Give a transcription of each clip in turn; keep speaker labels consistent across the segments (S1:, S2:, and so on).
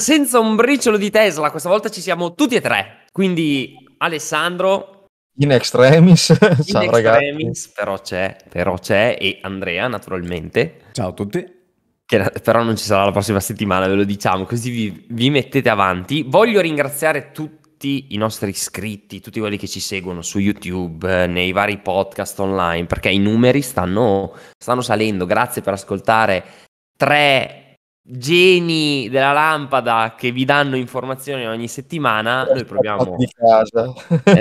S1: senza un briciolo di Tesla, questa volta ci siamo tutti e tre. Quindi Alessandro in extremis, in ciao extremis, ragazzi. Però c'è, però c'è e Andrea naturalmente. Ciao a tutti. Che però non ci sarà la prossima settimana, ve lo diciamo, così vi, vi mettete avanti. Voglio ringraziare tutti i nostri iscritti, tutti quelli che ci seguono su YouTube, nei vari podcast online, perché i numeri stanno, stanno salendo. Grazie per ascoltare tre geni della lampada che vi danno informazioni ogni settimana, noi esatto, proviamo... Di casa. Esatto,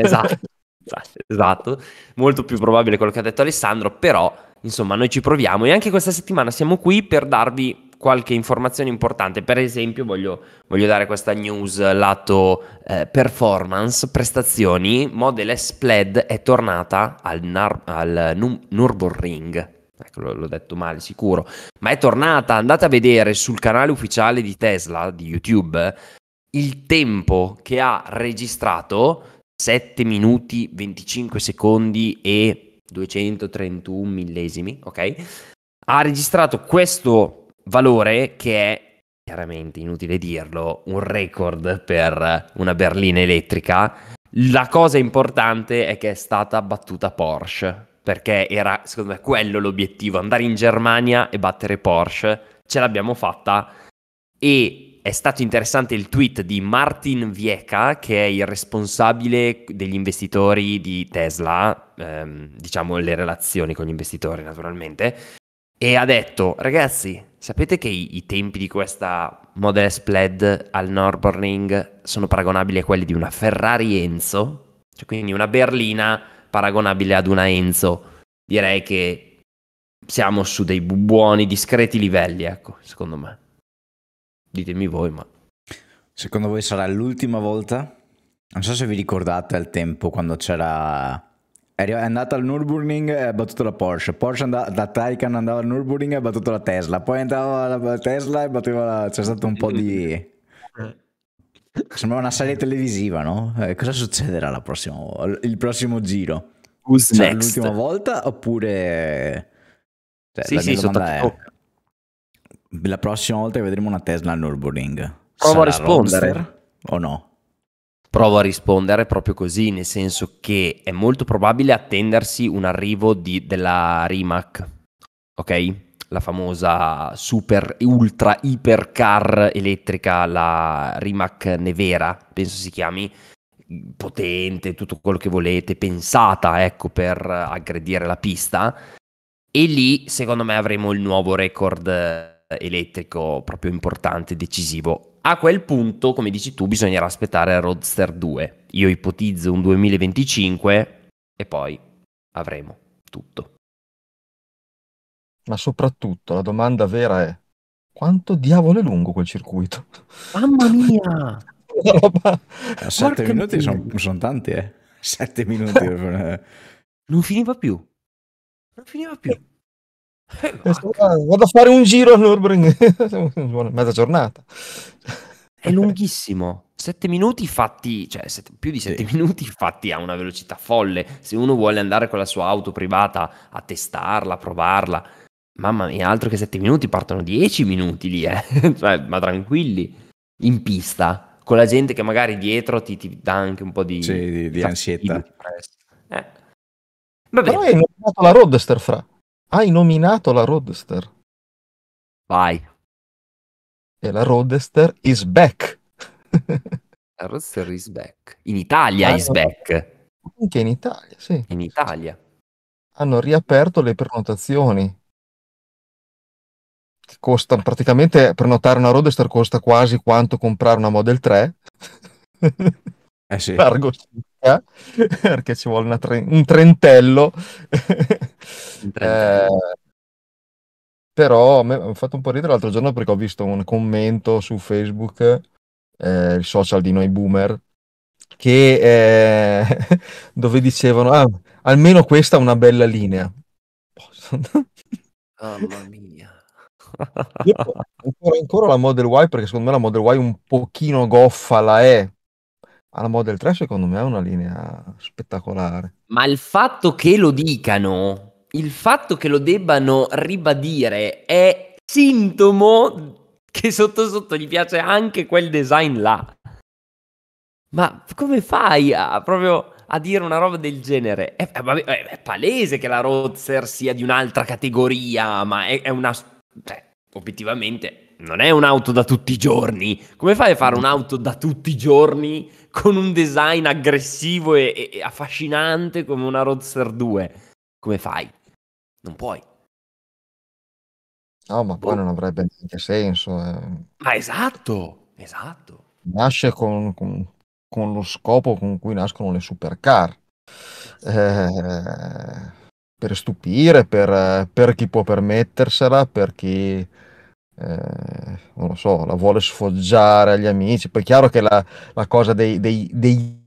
S1: esatto, esatto, molto più probabile quello che ha detto Alessandro, però insomma noi ci proviamo e anche questa settimana siamo qui per darvi qualche informazione importante. Per esempio voglio, voglio dare questa news lato eh, performance, prestazioni, Model S Plaid è tornata al, Nar- al Nürburgring Ecco, l'ho detto male, sicuro. Ma è tornata. Andate a vedere sul canale ufficiale di Tesla, di YouTube, il tempo che ha registrato 7 minuti 25 secondi e 231 millesimi, ok? Ha registrato questo valore che è chiaramente inutile dirlo, un record per una berlina elettrica. La cosa importante è che è stata battuta Porsche perché era secondo me quello l'obiettivo, andare in Germania e battere Porsche, ce l'abbiamo fatta e è stato interessante il tweet di Martin Vieca, che è il responsabile degli investitori di Tesla, ehm, diciamo le relazioni con gli investitori naturalmente, e ha detto, ragazzi, sapete che i, i tempi di questa Model S Plaid al Nürburgring sono paragonabili a quelli di una Ferrari Enzo? Cioè quindi una berlina paragonabile ad una Enzo. Direi che siamo su dei buoni, discreti livelli, ecco, secondo me. Ditemi voi, ma...
S2: Secondo voi sarà l'ultima volta? Non so se vi ricordate al tempo quando c'era è andata al Nürburgring e ha battuto la Porsche. Porsche andava, da Taycan andava al Nürburgring e ha battuto la Tesla. Poi andava la Tesla e batteva la... C'è stato un po' di... Eh. Sembra una serie televisiva, no? Eh, cosa succederà la prossima, il prossimo giro? Who's cioè, next? L'ultima volta oppure... Cioè, sì, la sì, è... oh. La prossima volta che vedremo una Tesla al Nürburgring. Provo a rispondere. Roadster,
S1: o no? Provo a rispondere proprio così, nel senso che è molto probabile attendersi un arrivo di, della Rimac, ok? la famosa super ultra ipercar elettrica, la Rimac Nevera, penso si chiami, potente, tutto quello che volete, pensata ecco per aggredire la pista. E lì secondo me avremo il nuovo record eh, elettrico proprio importante, decisivo. A quel punto, come dici tu, bisognerà aspettare Roadster 2. Io ipotizzo un 2025 e poi avremo tutto.
S3: Ma soprattutto la domanda vera è quanto diavolo è lungo quel circuito?
S1: Mamma mia! roba... Eh, sette Porca minuti sono,
S2: son tanti, eh. Sette minuti. non finiva più.
S1: Non finiva più.
S3: Eh, eh vado a fare un giro a all'Urbring.
S1: Mezza giornata. È lunghissimo. Sette minuti fatti, cioè sette, più di sette sì. minuti fatti a una velocità folle. Se uno vuole andare con la sua auto privata a testarla, a provarla, Mamma mia, altro che 7 minuti, partono 10 minuti lì, eh. cioè, ma tranquilli, in pista, con la gente che magari dietro ti, ti dà anche un po' di, sì, di, di ansietà. Eh.
S3: Però hai nominato la Roadster, Fra. Hai nominato la Roadster. Vai. E la Roadster is back.
S1: la Roadster is back. In Italia ah, is back.
S3: Anche in Italia,
S1: sì. In Italia.
S3: Hanno riaperto le prenotazioni costa praticamente prenotare una Roadster costa quasi quanto comprare una Model 3
S2: eh sì. Largo,
S3: perché ci vuole tre- un trentello, un trentello. Eh, però mi ha fatto un po' ridere l'altro giorno perché ho visto un commento su Facebook eh, il social di noi boomer che eh, dove dicevano ah, almeno questa è una bella linea oh, sono...
S1: oh, mamma mia
S3: io ancora, ancora la Model Y perché secondo me la Model Y un pochino goffa la è. La Model 3 secondo me è una linea spettacolare.
S1: Ma il fatto che lo dicano, il fatto che lo debbano ribadire è sintomo che sotto sotto gli piace anche quel design là. Ma come fai a proprio a dire una roba del genere? Eh, è, è, eh, è, palese che la Roadster sia di un'altra categoria, ma è, una cioè, obiettivamente non è un'auto da tutti i giorni. Come fai a fare un'auto da tutti i giorni con un design aggressivo e, e affascinante come una Roadster 2? Come fai? Non puoi.
S3: No, ma poi oh. non avrebbe neanche senso. Eh. Ma esatto,
S1: esatto.
S3: Nasce con, con, con, lo scopo con cui nascono le supercar. Eh, per stupire, per, per, chi può permettersela, per chi eh, non lo so, la vuole sfoggiare agli amici. Poi è chiaro che la, la cosa dei, dei, dei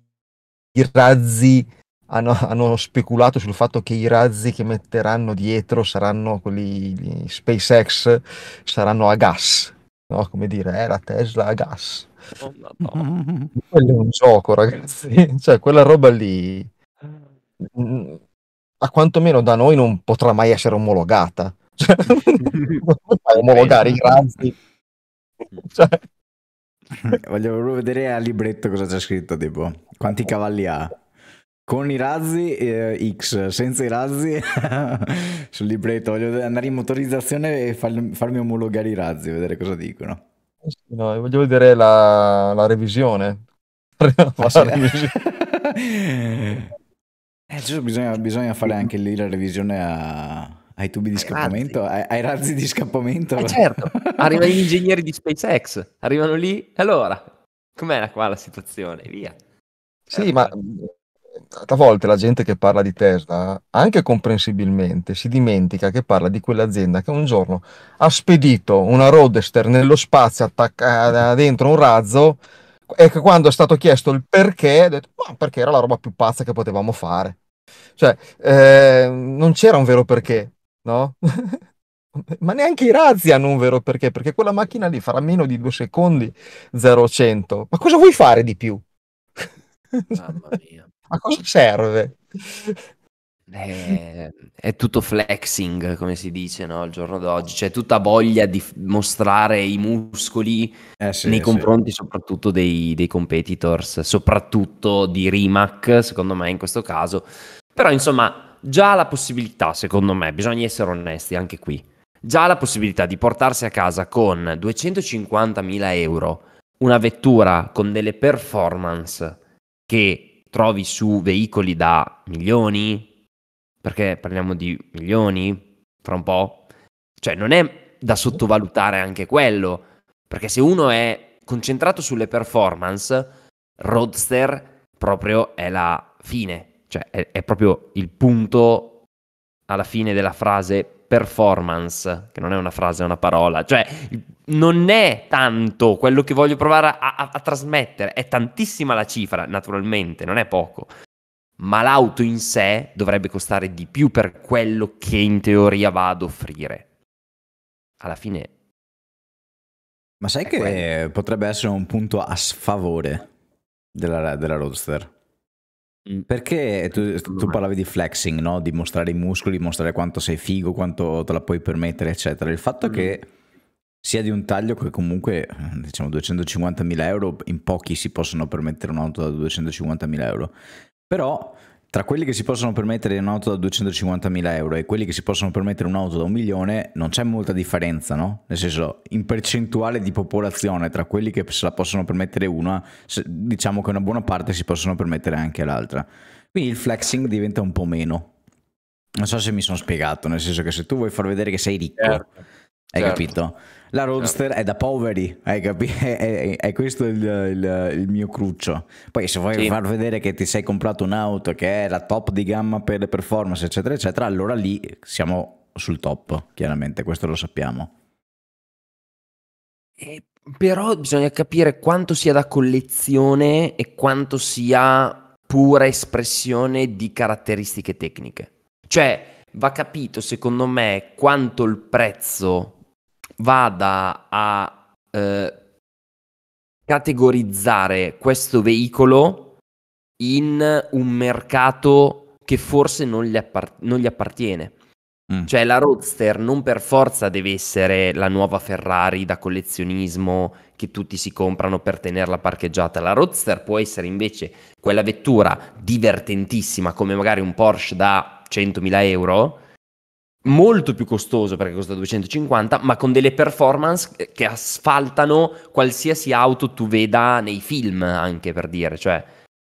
S3: razzi hanno, hanno, speculato sul fatto che i razzi che metteranno dietro saranno quelli di SpaceX, saranno a gas, no? come dire, eh, la Tesla a gas. Oh, no. Quello è un gioco, ragazzi. Cioè, quella roba lì eh a quantomeno da noi non potrà mai essere omologata. Cioè, omologare i razzi? Cioè...
S2: Eh, voglio proprio vedere a libretto cosa c'è scritto, tipo quanti cavalli ha. Con i razzi eh, X, senza i razzi sul libretto, voglio andare in motorizzazione e far, farmi omologare i razzi, vedere cosa dicono.
S3: Eh no, voglio vedere
S2: la, la revisione. La ah, revisione. Eh, bisogna, bisogna, fare anche lì la revisione a, ai tubi di ai scappamento, razzi. Ai, ai razzi, di scappamento. Eh certo, arrivano gli ingegneri di SpaceX,
S1: arrivano lì, allora, com'è la, qua la situazione? Via.
S3: Sì, eh, ma a volte la gente che parla di Tesla, anche comprensibilmente, si dimentica che parla di quell'azienda che un giorno ha spedito una roadster nello spazio attaccata eh, dentro un razzo e che quando è stato chiesto il perché, ha detto, ma perché era la roba più pazza che potevamo fare. Cioè, eh, non c'era un vero perché, no? ma neanche i razzi hanno un vero perché, perché quella macchina lì farà meno di due secondi 0-100. Ma cosa vuoi fare di più? Mamma mia. A cosa serve?
S1: è, eh, è, tutto flexing, come si dice no? al giorno d'oggi, c'è tutta voglia di f- mostrare i muscoli eh sì, nei confronti sì. soprattutto dei, dei, competitors, soprattutto di Rimac, secondo me in questo caso. Però insomma, già la possibilità, secondo me, bisogna essere onesti anche qui, già la possibilità di portarsi a casa con 250.000 euro una vettura con delle performance che trovi su veicoli da milioni, perché parliamo di milioni fra un po', cioè non è da sottovalutare anche quello, perché se uno è concentrato sulle performance, roadster proprio è la fine, cioè è, è proprio il punto alla fine della frase performance, che non è una frase, è una parola, cioè non è tanto quello che voglio provare a, a, a trasmettere, è tantissima la cifra, naturalmente, non è poco, ma l'auto in sé dovrebbe costare di più per quello che in teoria va ad offrire. Alla fine...
S2: Ma sai che quello. potrebbe essere un punto a sfavore della, della roadster? Mm. Perché tu, tu, parlavi di flexing, no? di mostrare i muscoli, di mostrare quanto sei figo, quanto te la puoi permettere, eccetera. Il fatto mm. che sia di un taglio che comunque, diciamo, 250.000 euro, in pochi si possono permettere un'auto da 250.000 euro. Però tra quelli che si possono permettere un'auto da 250.000 euro e quelli che si possono permettere un'auto da un milione non c'è molta differenza, no? Nel senso, in percentuale di popolazione tra quelli che se la possono permettere una, diciamo che una buona parte si possono permettere anche l'altra. Quindi il flexing diventa un po' meno. Non so se mi sono spiegato, nel senso che se tu vuoi far vedere che sei ricco... Certo hai certo. capito? La certo. roadster certo. è da poveri, hai capito? È, è, è questo il, il, il, mio cruccio. Poi se vuoi sì. far vedere che ti sei comprato un'auto che è la top di gamma per le performance, eccetera, eccetera, allora lì siamo sul top, chiaramente, questo lo sappiamo.
S1: E eh, però bisogna capire quanto sia da collezione e quanto sia pura espressione di caratteristiche tecniche. Cioè, va capito, secondo me, quanto il prezzo vada a eh, categorizzare questo veicolo in un mercato che forse non gli, appart- non gli appartiene. Mm. Cioè la Roadster non per forza deve essere la nuova Ferrari da collezionismo che tutti si comprano per tenerla parcheggiata. La Roadster può essere invece quella vettura divertentissima come magari un Porsche da 100.000 euro molto più costoso perché costa 250, ma con delle performance che asfaltano qualsiasi auto tu veda nei film, anche per dire. Cioè,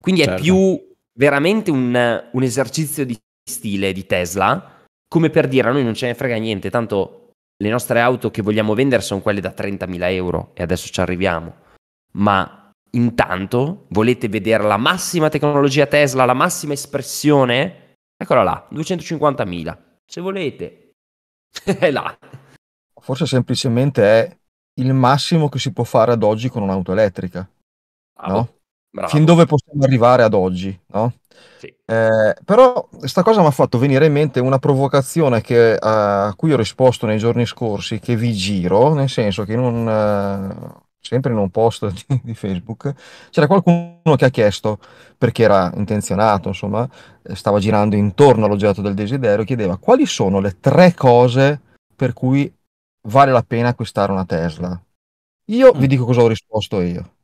S1: quindi certo. è più veramente un, un, esercizio di stile di Tesla, come per dire a noi non ce ne frega niente, tanto le nostre auto che vogliamo vendere sono quelle da 30.000 euro e adesso ci arriviamo. Ma intanto volete vedere la massima tecnologia Tesla, la massima espressione? Eccola là, 250.000 se volete. è là.
S3: Forse semplicemente è il massimo che si può fare ad oggi con un'auto elettrica. Bravo. No? Bravo. Fin dove possiamo arrivare ad oggi, no? Sì. Eh, però questa cosa mi ha fatto venire in mente una provocazione che, a cui ho risposto nei giorni scorsi, che vi giro, nel senso che in un, eh, sempre in un post di, di, Facebook, c'era qualcuno che ha chiesto, perché era intenzionato, insomma, eh, stava girando intorno all'oggetto del desiderio, chiedeva quali sono le tre cose per cui vale la pena acquistare una Tesla. Io vi mm. dico cosa ho risposto io.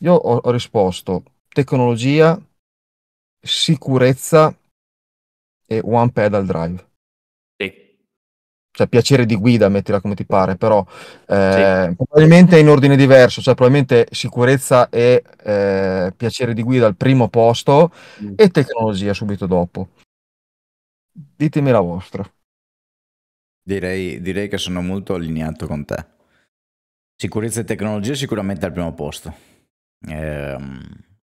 S3: Io ho, ho risposto tecnologia, sicurezza e one pedal drive cioè piacere di guida, mettila come ti pare, però eh, sì. probabilmente è in ordine diverso, cioè probabilmente sicurezza e eh, piacere di guida al primo posto mm. e tecnologia
S2: subito dopo. Ditemi la vostra. Direi, direi che sono molto allineato con te. Sicurezza e tecnologia sicuramente al primo posto, eh,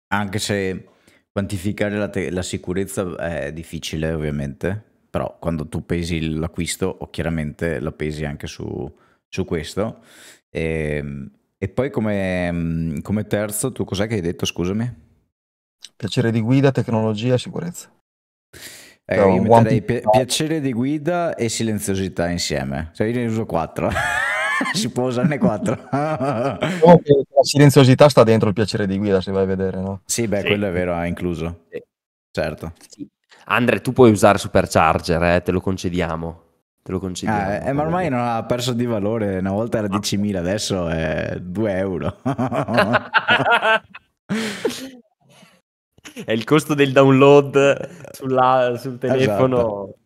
S2: anche se quantificare la, te- la sicurezza è difficile ovviamente, però quando tu pesi l'acquisto chiaramente lo pesi anche su, su questo. E, ehm, e poi come, mm, come, terzo, tu cos'è che hai detto, scusami? Piacere di guida, tecnologia e sicurezza. Eh, so, io metterei pi piacere di guida e silenziosità insieme. Cioè io ne uso quattro. si può usarne quattro. Diciamo la silenziosità
S1: sta dentro il piacere di guida, se vai a vedere, no? Sì, beh, sì. quello è vero,
S2: ha incluso. Sì. Certo. Sì.
S1: Andre, tu puoi usare Supercharger, eh, te lo concediamo. Te lo concediamo. Ah,
S2: eh, ma ormai non ha perso di valore, una volta era 10.000, adesso è 2 euro.
S1: è il costo del download sulla, sul esatto. telefono. Esatto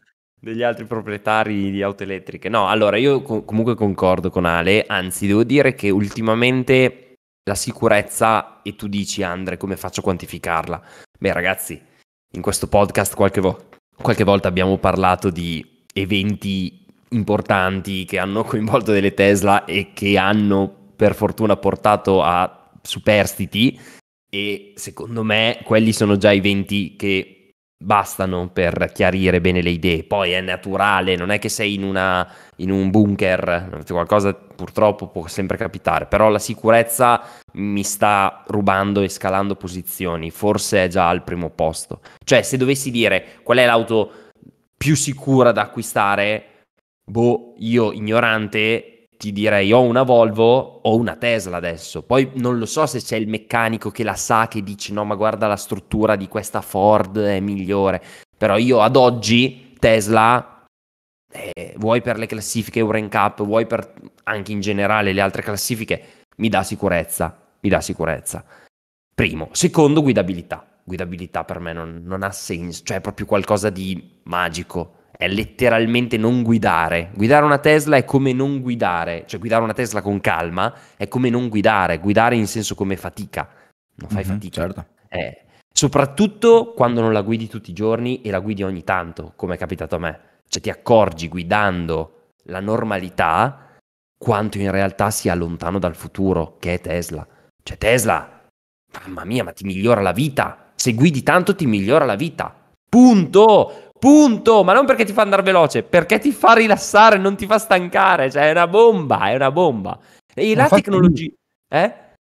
S1: degli altri proprietari di auto elettriche. No, allora io co- comunque concordo con Ale, anzi devo dire che ultimamente la sicurezza, e tu dici Andre come faccio a quantificarla? Beh ragazzi, in questo podcast qualche, vo- qualche volta abbiamo parlato di eventi importanti che hanno coinvolto delle Tesla e che hanno per fortuna portato a superstiti e secondo me quelli sono già eventi che bastano per chiarire bene le idee. Poi è naturale, non è che sei in, una, in un bunker, qualcosa purtroppo può sempre capitare, però la sicurezza mi sta rubando e scalando posizioni, forse è già al primo posto. Cioè, se dovessi dire qual è l'auto più sicura da acquistare, boh, io ignorante ti direi o una Volvo o una Tesla adesso. Poi non lo so se c'è il meccanico che la sa, che dice no, ma guarda la struttura di questa Ford è migliore. Però io ad oggi Tesla, eh, vuoi per le classifiche Uren Cup, vuoi per anche in generale le altre classifiche, mi dà sicurezza, mi dà sicurezza. Primo. Secondo, guidabilità. Guidabilità per me non, non ha senso, cioè è proprio qualcosa di magico è letteralmente non guidare. Guidare una Tesla è come non guidare, cioè guidare una Tesla con calma è come non guidare, guidare in senso come fatica. Non fai mm-hmm, fatica. Certo. Eh, soprattutto quando non la guidi tutti i giorni e la guidi ogni tanto, come è capitato a me. Cioè ti accorgi guidando la normalità quanto in realtà sia lontano dal futuro, che è Tesla. Cioè Tesla, mamma mia, ma ti migliora la vita. Se guidi tanto ti migliora la vita. Punto! Punto, ma non perché ti fa andare veloce, perché ti fa rilassare, non ti fa stancare, cioè è una bomba, è una bomba. E ma la tecnologia... Eh?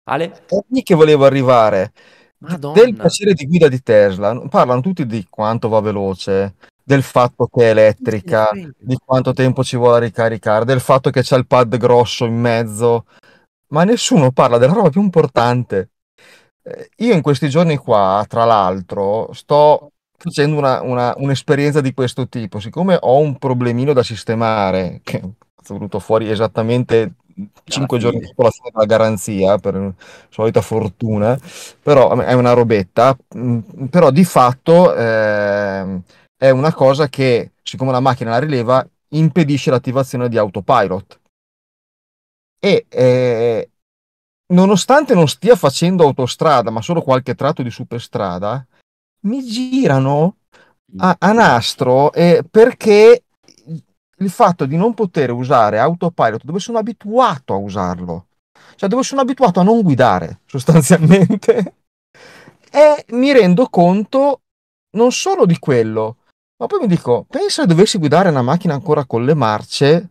S1: Ale?
S3: lì che volevo arrivare.
S1: Madonna. Del piacere
S3: di guida di Tesla, parlano tutti di quanto va veloce, del fatto che è elettrica, di quanto tempo ci vuole a ricaricare, del fatto che c'è il pad grosso in mezzo, ma nessuno parla della roba più importante. Eh, io in questi giorni qua, tra l'altro, sto facendo una, una, un'esperienza di questo tipo, siccome ho un problemino da sistemare, che è venuto fuori esattamente cinque giorni dopo la fine della garanzia, per solita fortuna, però è una robetta, mm, però di fatto eh, è una cosa che, siccome la macchina la rileva, impedisce l'attivazione di autopilot. E eh, nonostante non stia facendo autostrada, ma solo qualche tratto di superstrada, mi girano mm. a, a nastro eh, perché il fatto di non poter usare autopilot dove sono abituato a usarlo, cioè dove sono abituato a non guidare sostanzialmente, e mi rendo conto non solo di quello, ma poi mi dico, pensa dovessi guidare una macchina ancora con le marce,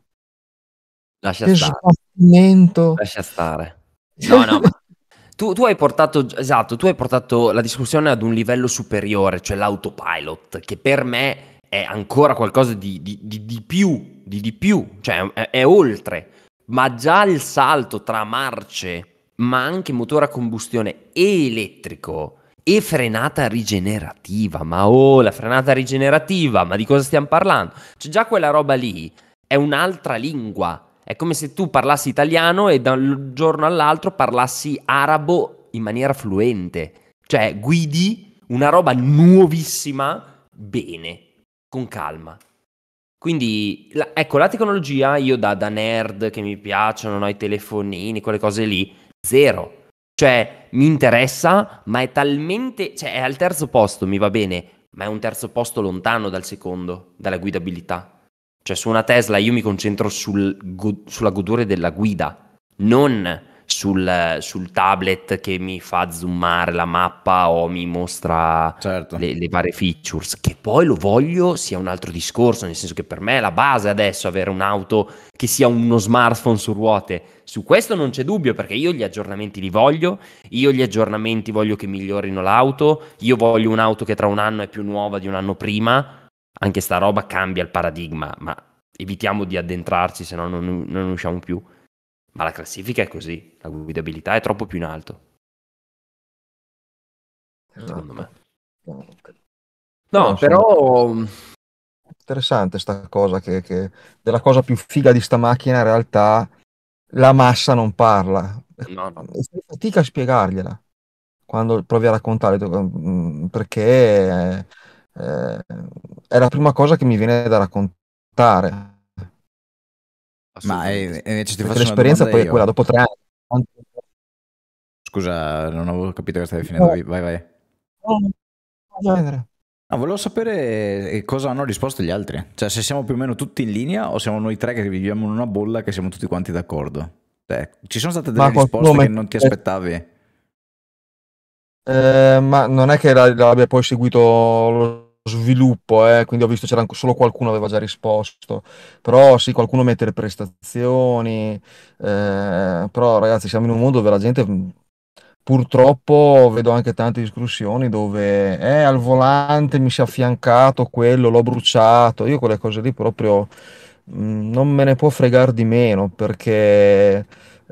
S3: Lascia stare.
S1: Lascia stare. No, no, ma tu, tu, hai portato, esatto, tu hai portato la discussione ad un livello superiore, cioè l'autopilot, che per me è ancora qualcosa di, di, di, di più, di, più, cioè è, è oltre. Ma già il salto tra marce, ma anche motore a combustione e elettrico, e frenata rigenerativa. Ma oh, la frenata rigenerativa, ma di cosa stiamo parlando? Cioè, già quella roba lì è un'altra lingua. È come se tu parlassi italiano e da un giorno all'altro parlassi arabo in maniera fluente. Cioè, guidi una roba nuovissima bene, con calma. Quindi, la, ecco, la tecnologia, io da, da nerd che mi piacciono, ho i telefonini, quelle cose lì, zero. Cioè, mi interessa, ma è talmente... Cioè, è al terzo posto, mi va bene, ma è un terzo posto lontano dal secondo, dalla guidabilità. Cioè su una Tesla io mi concentro sul, sulla godura della guida, non sul, sul, tablet che mi fa zoomare la mappa o mi mostra certo. le, le varie features. Che poi lo voglio sia un altro discorso, nel senso che per me è la base adesso avere un'auto che sia uno smartphone su ruote. Su questo non c'è dubbio perché io gli aggiornamenti li voglio, io gli aggiornamenti voglio che migliorino l'auto, io voglio un'auto che tra un anno è più nuova di un anno prima anche sta roba cambia il paradigma, ma evitiamo di addentrarci, se no non, non usciamo più. Ma la classifica è così, la guidabilità è troppo più in alto.
S2: Secondo me. No,
S3: però... Mm, interessante sta cosa, che, che della cosa più figa di sta macchina in realtà la massa non parla. No, no. fatica a spiegargliela quando provi a raccontare mm, perché eh, eh, è la prima cosa che mi viene da raccontare.
S2: Ma è, eh, e eh, ti faccio l'esperienza poi è quella dopo tre anni. Scusa, non avevo capito che stavi finendo. Vai, vai. No, volevo sapere eh, cosa hanno risposto gli altri. Cioè, se siamo più o meno tutti in linea o siamo noi tre che viviamo in una bolla che siamo tutti quanti d'accordo. Cioè, ci sono state delle ma risposte che non ti aspettavi.
S3: Eh, ma non è che l'abbia poi seguito lo sviluppo, eh, quindi ho visto c'era solo qualcuno aveva già risposto, però sì, qualcuno mette le prestazioni, eh, però ragazzi siamo in un mondo dove la gente purtroppo vedo anche tante discussioni dove eh, al volante mi si è affiancato quello, l'ho bruciato, io quelle cose lì proprio mh, non me ne può fregare di meno perché...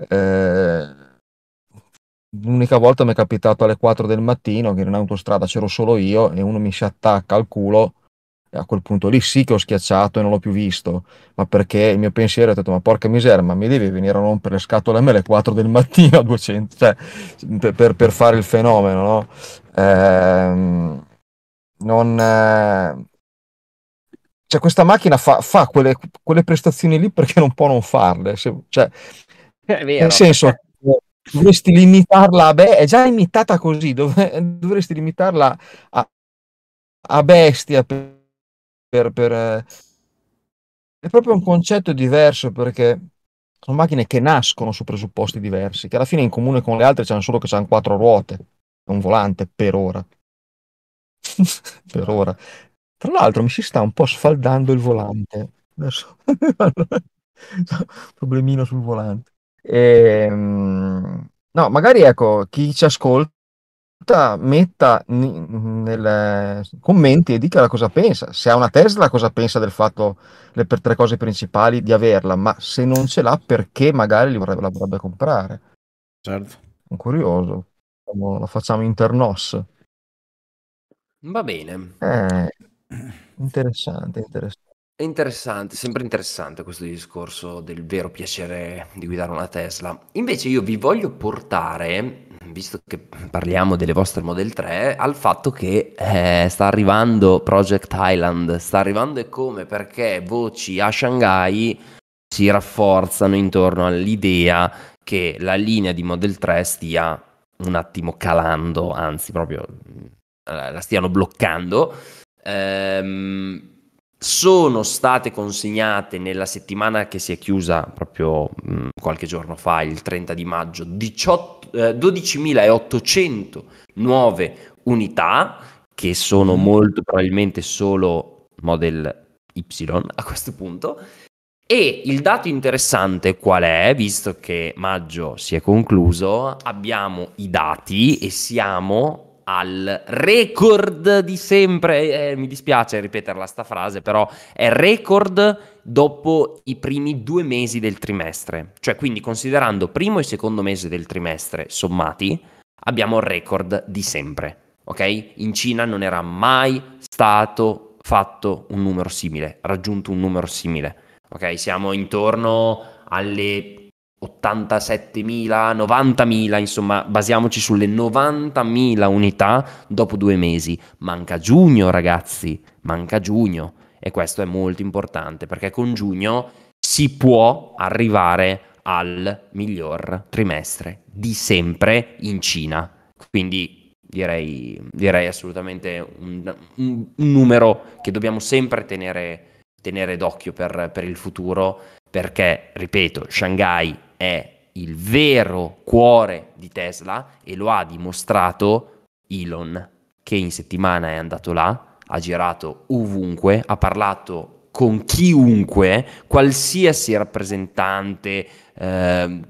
S3: Eh, L'unica volta mi è capitato alle 4 del mattino che in un'autostrada c'ero solo io e uno mi si attacca al culo e a quel punto lì sì che ho schiacciato e non l'ho più visto, ma perché il mio pensiero è stato ma porca miseria, ma mi devi venire a rompere le scatole a me alle 4 del mattino a 200, cioè, per, per, fare il fenomeno, no? Eh, non... Eh, cioè questa macchina fa, fa quelle, quelle, prestazioni lì perché non può non farle, se, cioè,
S1: nel senso
S3: dovresti limitarla a beh, è già imitata così, dov- dovresti limitarla a, a bestia per, per, per, eh, è proprio un concetto diverso perché sono macchine che nascono su presupposti diversi, che alla fine in comune con le altre c'hanno solo che hanno quattro ruote e un volante per ora. per ora. Tra l'altro mi si sta un po' sfaldando il volante. Adesso... Problemino sul volante. E, ehm, no, magari ecco, chi ci ascolta metta nei commenti e dica cosa pensa. Se ha una Tesla, cosa pensa del fatto, le per tre cose principali, di averla, ma se non ce l'ha, perché magari li vorrebbe, la vorrebbe comprare? Certo. Sono curioso. La facciamo internos.
S1: Va bene.
S3: Eh, interessante, interessante.
S1: È interessante, sempre interessante questo discorso del vero piacere di guidare una Tesla. Invece io vi voglio portare, visto che parliamo delle vostre Model 3, al fatto che eh, sta arrivando Project Island, sta arrivando e come, perché voci a Shanghai si rafforzano intorno all'idea che la linea di Model 3 stia un attimo calando, anzi proprio eh, la stiano bloccando. Ehm, sono state consegnate nella settimana che si è chiusa proprio mh, mm, qualche giorno fa, il 30 di maggio, 18, eh, 12.800 nuove unità che sono mm. molto probabilmente solo Model Y a questo punto. E il dato interessante qual è? Visto che maggio si è concluso, abbiamo i dati e siamo al record di sempre, eh, mi dispiace ripeterla sta frase, però è record dopo i primi due mesi del trimestre, cioè quindi considerando primo e secondo mese del trimestre sommati, abbiamo il record di sempre, ok? In Cina non era mai stato fatto un numero simile, raggiunto un numero simile, ok? Siamo intorno alle 87.000, 90.000, insomma, basiamoci sulle 90.000 unità dopo due mesi. Manca giugno, ragazzi, manca giugno. E questo è molto importante perché con giugno si può arrivare al miglior trimestre di sempre in Cina. Quindi direi, direi assolutamente un, un, un numero che dobbiamo sempre tenere, tenere d'occhio per, per il futuro perché, ripeto, Shanghai è il vero cuore di Tesla e lo ha dimostrato Elon, che in settimana è andato là, ha girato ovunque, ha parlato con chiunque, qualsiasi rappresentante eh,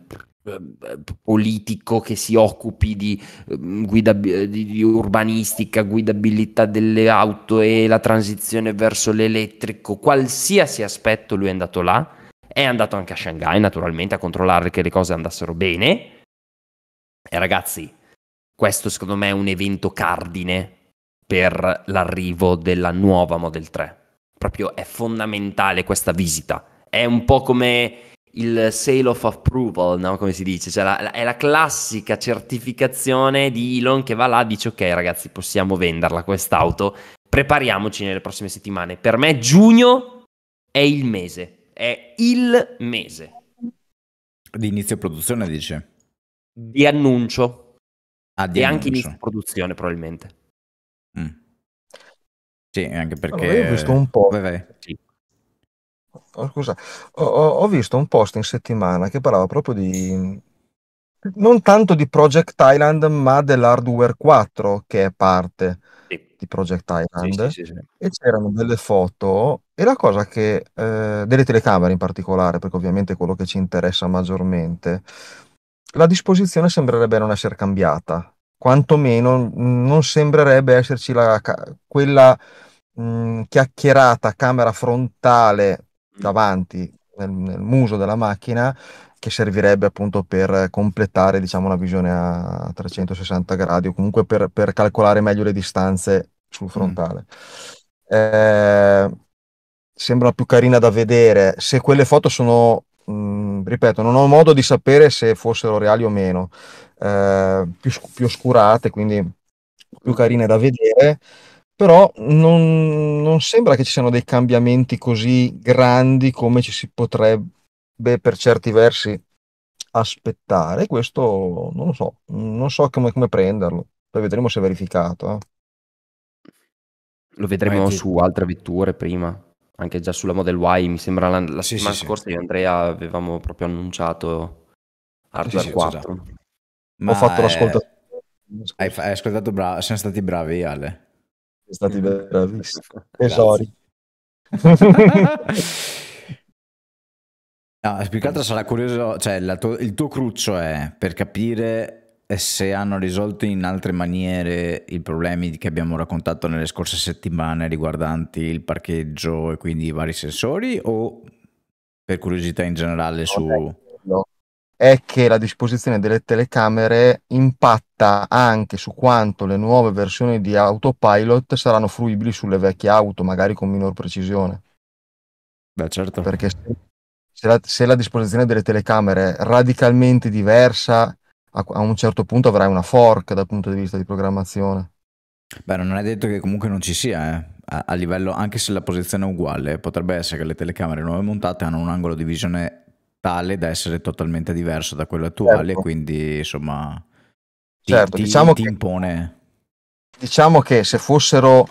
S1: politico che si occupi di, ehm, guida, di, di urbanistica, guidabilità delle auto e la transizione verso l'elettrico, qualsiasi aspetto lui è andato là è andato anche a Shanghai, naturalmente, a controllare che le cose andassero bene. E ragazzi, questo secondo me è un evento cardine per l'arrivo della nuova Model 3. Proprio è fondamentale questa visita. È un po' come il sale of approval, no? come si dice, cioè la, la, è la classica certificazione di Elon che va là e dice ok ragazzi possiamo venderla quest'auto, prepariamoci nelle prossime settimane. Per me giugno è il mese è il mese. Di inizio produzione dice? Di annuncio.
S2: Ah, di e annuncio. anche inizio produzione probabilmente. Mm. Sì, anche
S3: perché... Allora, ho visto un
S2: po'... Vai, Sì.
S3: Oh, scusa, ho, ho visto un post in settimana che parlava proprio di, non tanto di Project Thailand, ma dell'Hardware 4 che è parte di Project Island sì, sì, sì, e c'erano delle foto e la cosa che eh, delle telecamere in particolare perché ovviamente è quello che ci interessa maggiormente la disposizione sembrerebbe non essere cambiata quantomeno non sembrerebbe esserci la, quella mh, mm, chiacchierata camera frontale mm. davanti nel, nel muso della macchina che servirebbe appunto per completare diciamo la visione a 360 gradi o comunque per, per calcolare meglio le distanze sul mm. frontale. Mm. Eh, sembra più carina da vedere. Se quelle foto sono, mh, mm, ripeto, non ho modo di sapere se fossero reali o meno, eh, più, più, oscurate, quindi più carine da vedere, però non, non, sembra che ci siano dei cambiamenti così grandi come ci si potrebbe, beh, per certi versi aspettare. Questo non lo so, non so come, come prenderlo. Poi vedremo se è verificato. Eh.
S1: Lo vedremo Metti. su altre vetture prima, anche già sulla Model Y. Mi sembra la, la sì, settimana sì, scorsa sì. io e Andrea avevamo proprio annunciato Hardware 4. Esatto. Ho fatto è... l'ascoltatore.
S2: Hai, hai, ascoltato, bra- siamo stati bravi, Ale. Siamo stati bravissimi. Tesori. No, più che altro sarà curioso, cioè to il tuo cruccio è per capire se hanno risolto in altre maniere i problemi che abbiamo raccontato nelle scorse settimane riguardanti il parcheggio e quindi i vari sensori o per curiosità in generale su... È che la disposizione delle telecamere impatta
S3: anche su quanto le nuove versioni di autopilot saranno fruibili sulle vecchie auto, magari con minor precisione. Beh certo. Perché se la, se la, disposizione delle telecamere è radicalmente diversa, a, a, un certo punto avrai una fork
S2: dal punto di vista di programmazione. Beh, non è detto che comunque non ci sia, eh. a, a, livello, anche se la posizione è uguale, potrebbe essere che le telecamere nuove montate hanno un angolo di visione tale da essere totalmente diverso da quello attuale, certo. quindi insomma
S3: ti, certo, ti, diciamo ti
S2: impone. Che, diciamo che se fossero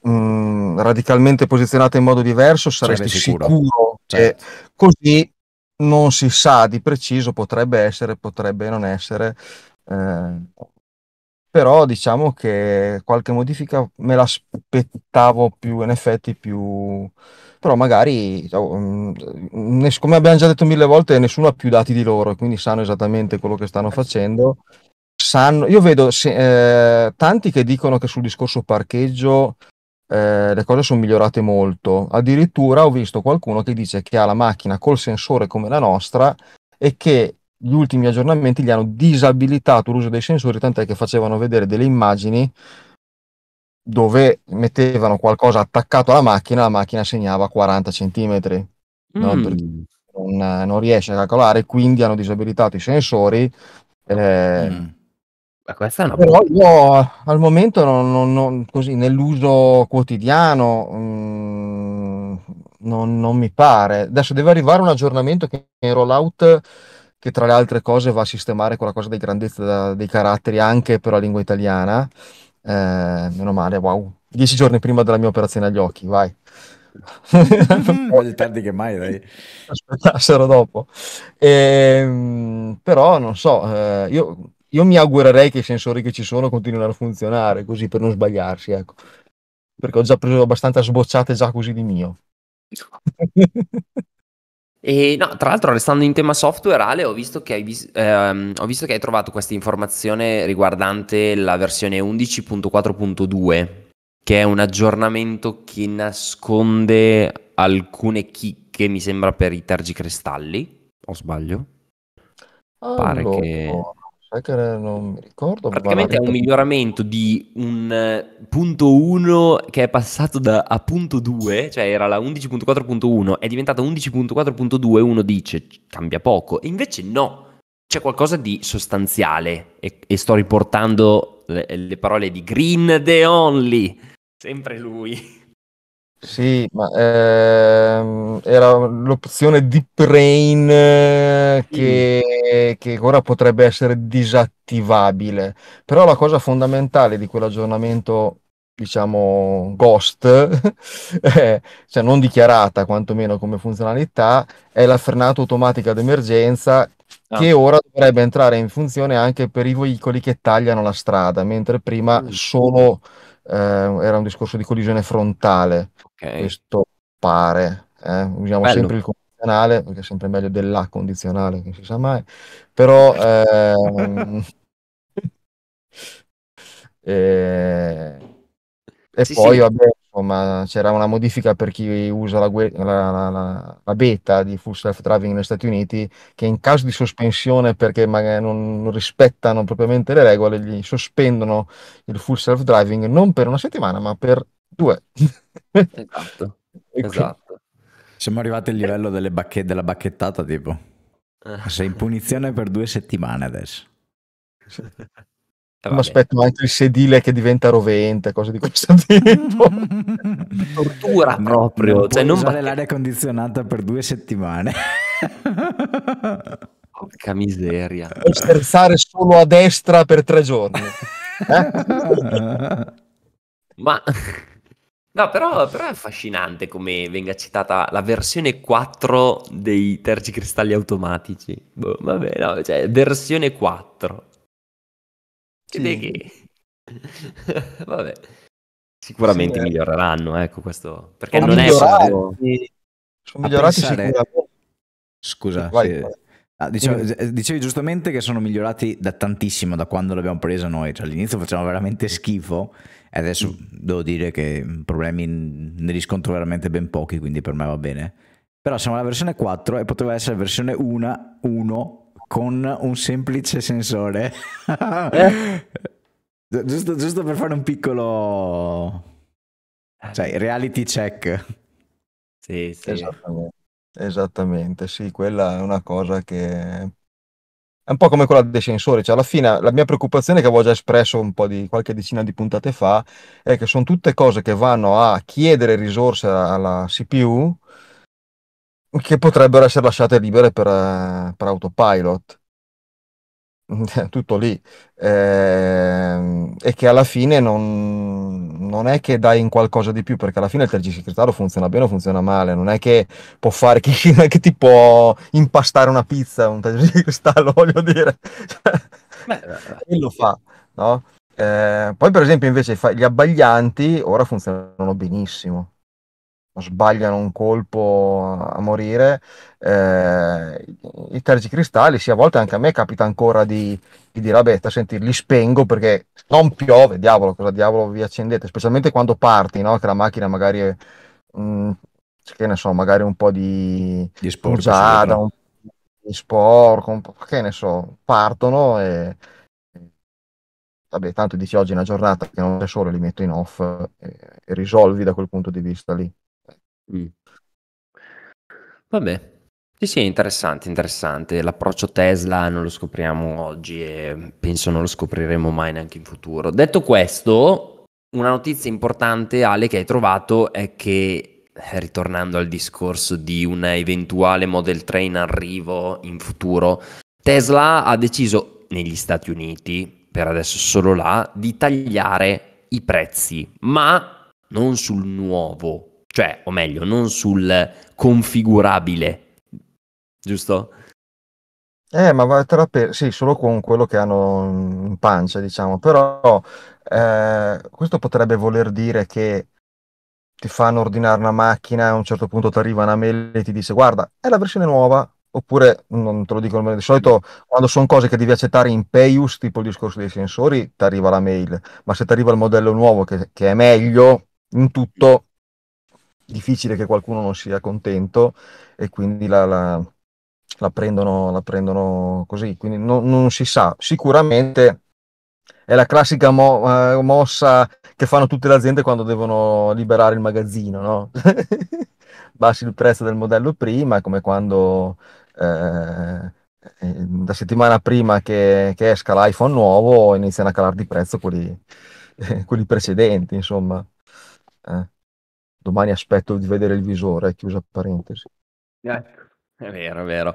S2: mh, mm,
S3: radicalmente posizionata in modo diverso, saresti sicuro, sicuro certo. così non si sa di preciso, potrebbe essere, potrebbe non essere. Eh, però diciamo che qualche modifica me l'aspettavo più, in effetti più... però magari, diciamo, mm, come abbiamo già detto mille volte, nessuno ha più dati di loro, quindi sanno esattamente quello che stanno facendo. Sanno, io vedo se, eh, tanti che dicono che sul discorso parcheggio eh, le cose sono migliorate molto. Addirittura ho visto qualcuno che dice che ha la macchina col sensore come la nostra e che gli ultimi aggiornamenti gli hanno disabilitato l'uso dei sensori, tant'è che facevano vedere delle immagini dove mettevano qualcosa attaccato alla macchina, la macchina segnava 40 cm. No? Mm. Non, non, riesce a calcolare, quindi hanno disabilitato i sensori. Eh, mm ma questa è una Però io al momento non, non, non così, nell'uso quotidiano mh, mm, non, non, mi pare. Adesso deve arrivare un aggiornamento che è in rollout che tra le altre cose va a sistemare quella cosa di grandezza dei caratteri anche per la lingua italiana. Eh, meno male, wow. Dieci giorni prima della mia operazione agli occhi, vai. Voglio tardi che mai, dai. Aspettassero dopo. E, ehm, però non so, eh, io io mi augurerei che i sensori che ci sono continuino a funzionare così per non sbagliarsi, ecco. Perché ho già preso abbastanza sbocciate già così di mio.
S1: E no, tra l'altro, restando in tema software, Ale, ho visto, che hai, vis- ehm, ho visto che hai trovato questa informazione riguardante la versione 11.4.2, che è un aggiornamento che nasconde alcune chicche, mi sembra, per i tergicristalli. O sbaglio? Allora, oh, Pare che.
S3: Sai che non mi ricordo. Praticamente è un
S1: miglioramento di un eh, punto 1 che è passato da a punto 2, cioè era la 11.4.1, è diventata 11.4.2, uno dice cambia poco, e invece no, c'è qualcosa di sostanziale e, e sto riportando le, le parole di Green The Only, sempre lui. Sì, ma ehm, era l'opzione di Brain
S3: eh, che, che, ora potrebbe essere disattivabile. Però la cosa fondamentale di quell'aggiornamento, diciamo, ghost, eh, cioè non dichiarata quantomeno come funzionalità, è la frenata automatica d'emergenza ah. che ora dovrebbe entrare in funzione anche per i veicoli che tagliano la strada, mentre prima mm. solo... Eh, era un discorso di collisione frontale. Okay. Questo pare. Eh? Usiamo Bello. sempre il condizionale, perché è sempre meglio della condizionale, che si sa mai. Però... Ehm, eh, e,
S1: e sì, poi sì. Vabbè,
S3: insomma, c'era una modifica per chi usa la, la, la, la, beta di full self driving negli Stati Uniti che in caso di sospensione perché magari non, non rispettano propriamente le regole gli sospendono il full self driving non per una settimana ma per due.
S2: esatto. esatto. Siamo arrivati al livello bacche- della bacchettata, tipo. Eh. Sei in punizione per due settimane adesso. Ma eh, aspetto anche il sedile che diventa rovente, cose di questo tipo. Tortura
S1: no, proprio. Non cioè, non usare
S2: bacche... l'aria condizionata per due settimane.
S1: Porca miseria. Puoi
S2: scherzare solo a destra per tre giorni.
S3: Eh?
S1: Ma No, però, però, è affascinante come venga citata la versione 4 dei cristalli automatici. Boh, vabbè, no, cioè, versione 4. Sì. Che... vabbè. Sicuramente sì, eh. miglioreranno, ecco questo. Perché non migliorati. è solo... Sono migliorati pensare... sicuramente. Scusa, vai, se... vai Ah, dicevo,
S2: eh, dicevi giustamente che sono migliorati da tantissimo da quando l'abbiamo presa noi, cioè, all'inizio facevano veramente schifo e adesso mm. devo dire che problemi ne riscontro veramente ben pochi, quindi per me va bene. Però siamo alla versione 4 e poteva essere versione 1, 1 con un semplice sensore. eh? giusto, giusto per fare un piccolo... Eh. Cioè, reality
S3: check. Sì, sì. esattamente. Esattamente, sì, quella è una cosa che è un po' come quella dei sensori, cioè alla fine la mia preoccupazione che avevo già espresso un po' di qualche decina di puntate fa è che sono tutte cose che vanno a chiedere risorse alla CPU che potrebbero essere lasciate libere per, eh, per autopilot. tutto lì, eh, e che alla fine non, non, è che dai in qualcosa di più, perché alla fine il tergiciclitario funziona bene o funziona male, non è che può fare, che, non è che ti può impastare una pizza, un tergicristallo, voglio dire, e lo fa, no? Eh, poi per esempio invece gli abbaglianti ora funzionano benissimo, sbagliano un colpo a morire, eh, i cristalli, sì, a volte anche a me capita ancora di, di dire, vabbè, senti, li spengo perché non piove, diavolo, cosa diavolo vi accendete, specialmente quando parti, no? che la macchina magari è, mh, mm, che ne so, magari un po' di, di sporco, un po' di sporco, un po', che ne so, partono e... Vabbè, tanto dici oggi è una giornata che non c'è sole, li metto in off e risolvi da quel punto di vista lì.
S1: Mm. Vabbè. Sì, sì, interessante, interessante. L'approccio Tesla non lo scopriamo oggi e penso non lo scopriremo mai neanche in futuro. Detto questo, una notizia importante, Ale, che hai trovato è che, eh, ritornando al discorso di un eventuale Model 3 in arrivo in futuro, Tesla ha deciso negli Stati Uniti, per adesso solo là, di tagliare i prezzi, ma non sul nuovo cioè, o meglio, non sul configurabile, giusto?
S3: Eh, ma va a per... sì, solo con quello che hanno in pancia, diciamo, però eh, questo potrebbe voler dire che ti fanno ordinare una macchina, a un certo punto ti arriva una mail e ti dice guarda, è la versione nuova, oppure non te lo dicono di solito quando sono cose che devi accettare in payus tipo il discorso dei sensori ti arriva la mail ma se ti arriva il modello nuovo che, che, è meglio in tutto difficile che qualcuno non sia contento e quindi la, la, la, prendono, la prendono, così, quindi no, non si sa. Sicuramente è la classica mo- eh, mossa che fanno tutte le aziende quando devono liberare il magazzino, no? Bassi il prezzo del modello prima, come quando eh, eh, la settimana prima che, che, esca l'iPhone nuovo iniziano a calare di prezzo quelli, quelli precedenti, insomma. Eh domani aspetto di vedere il visore, chiusa parentesi.
S1: Ecco. È vero, è vero.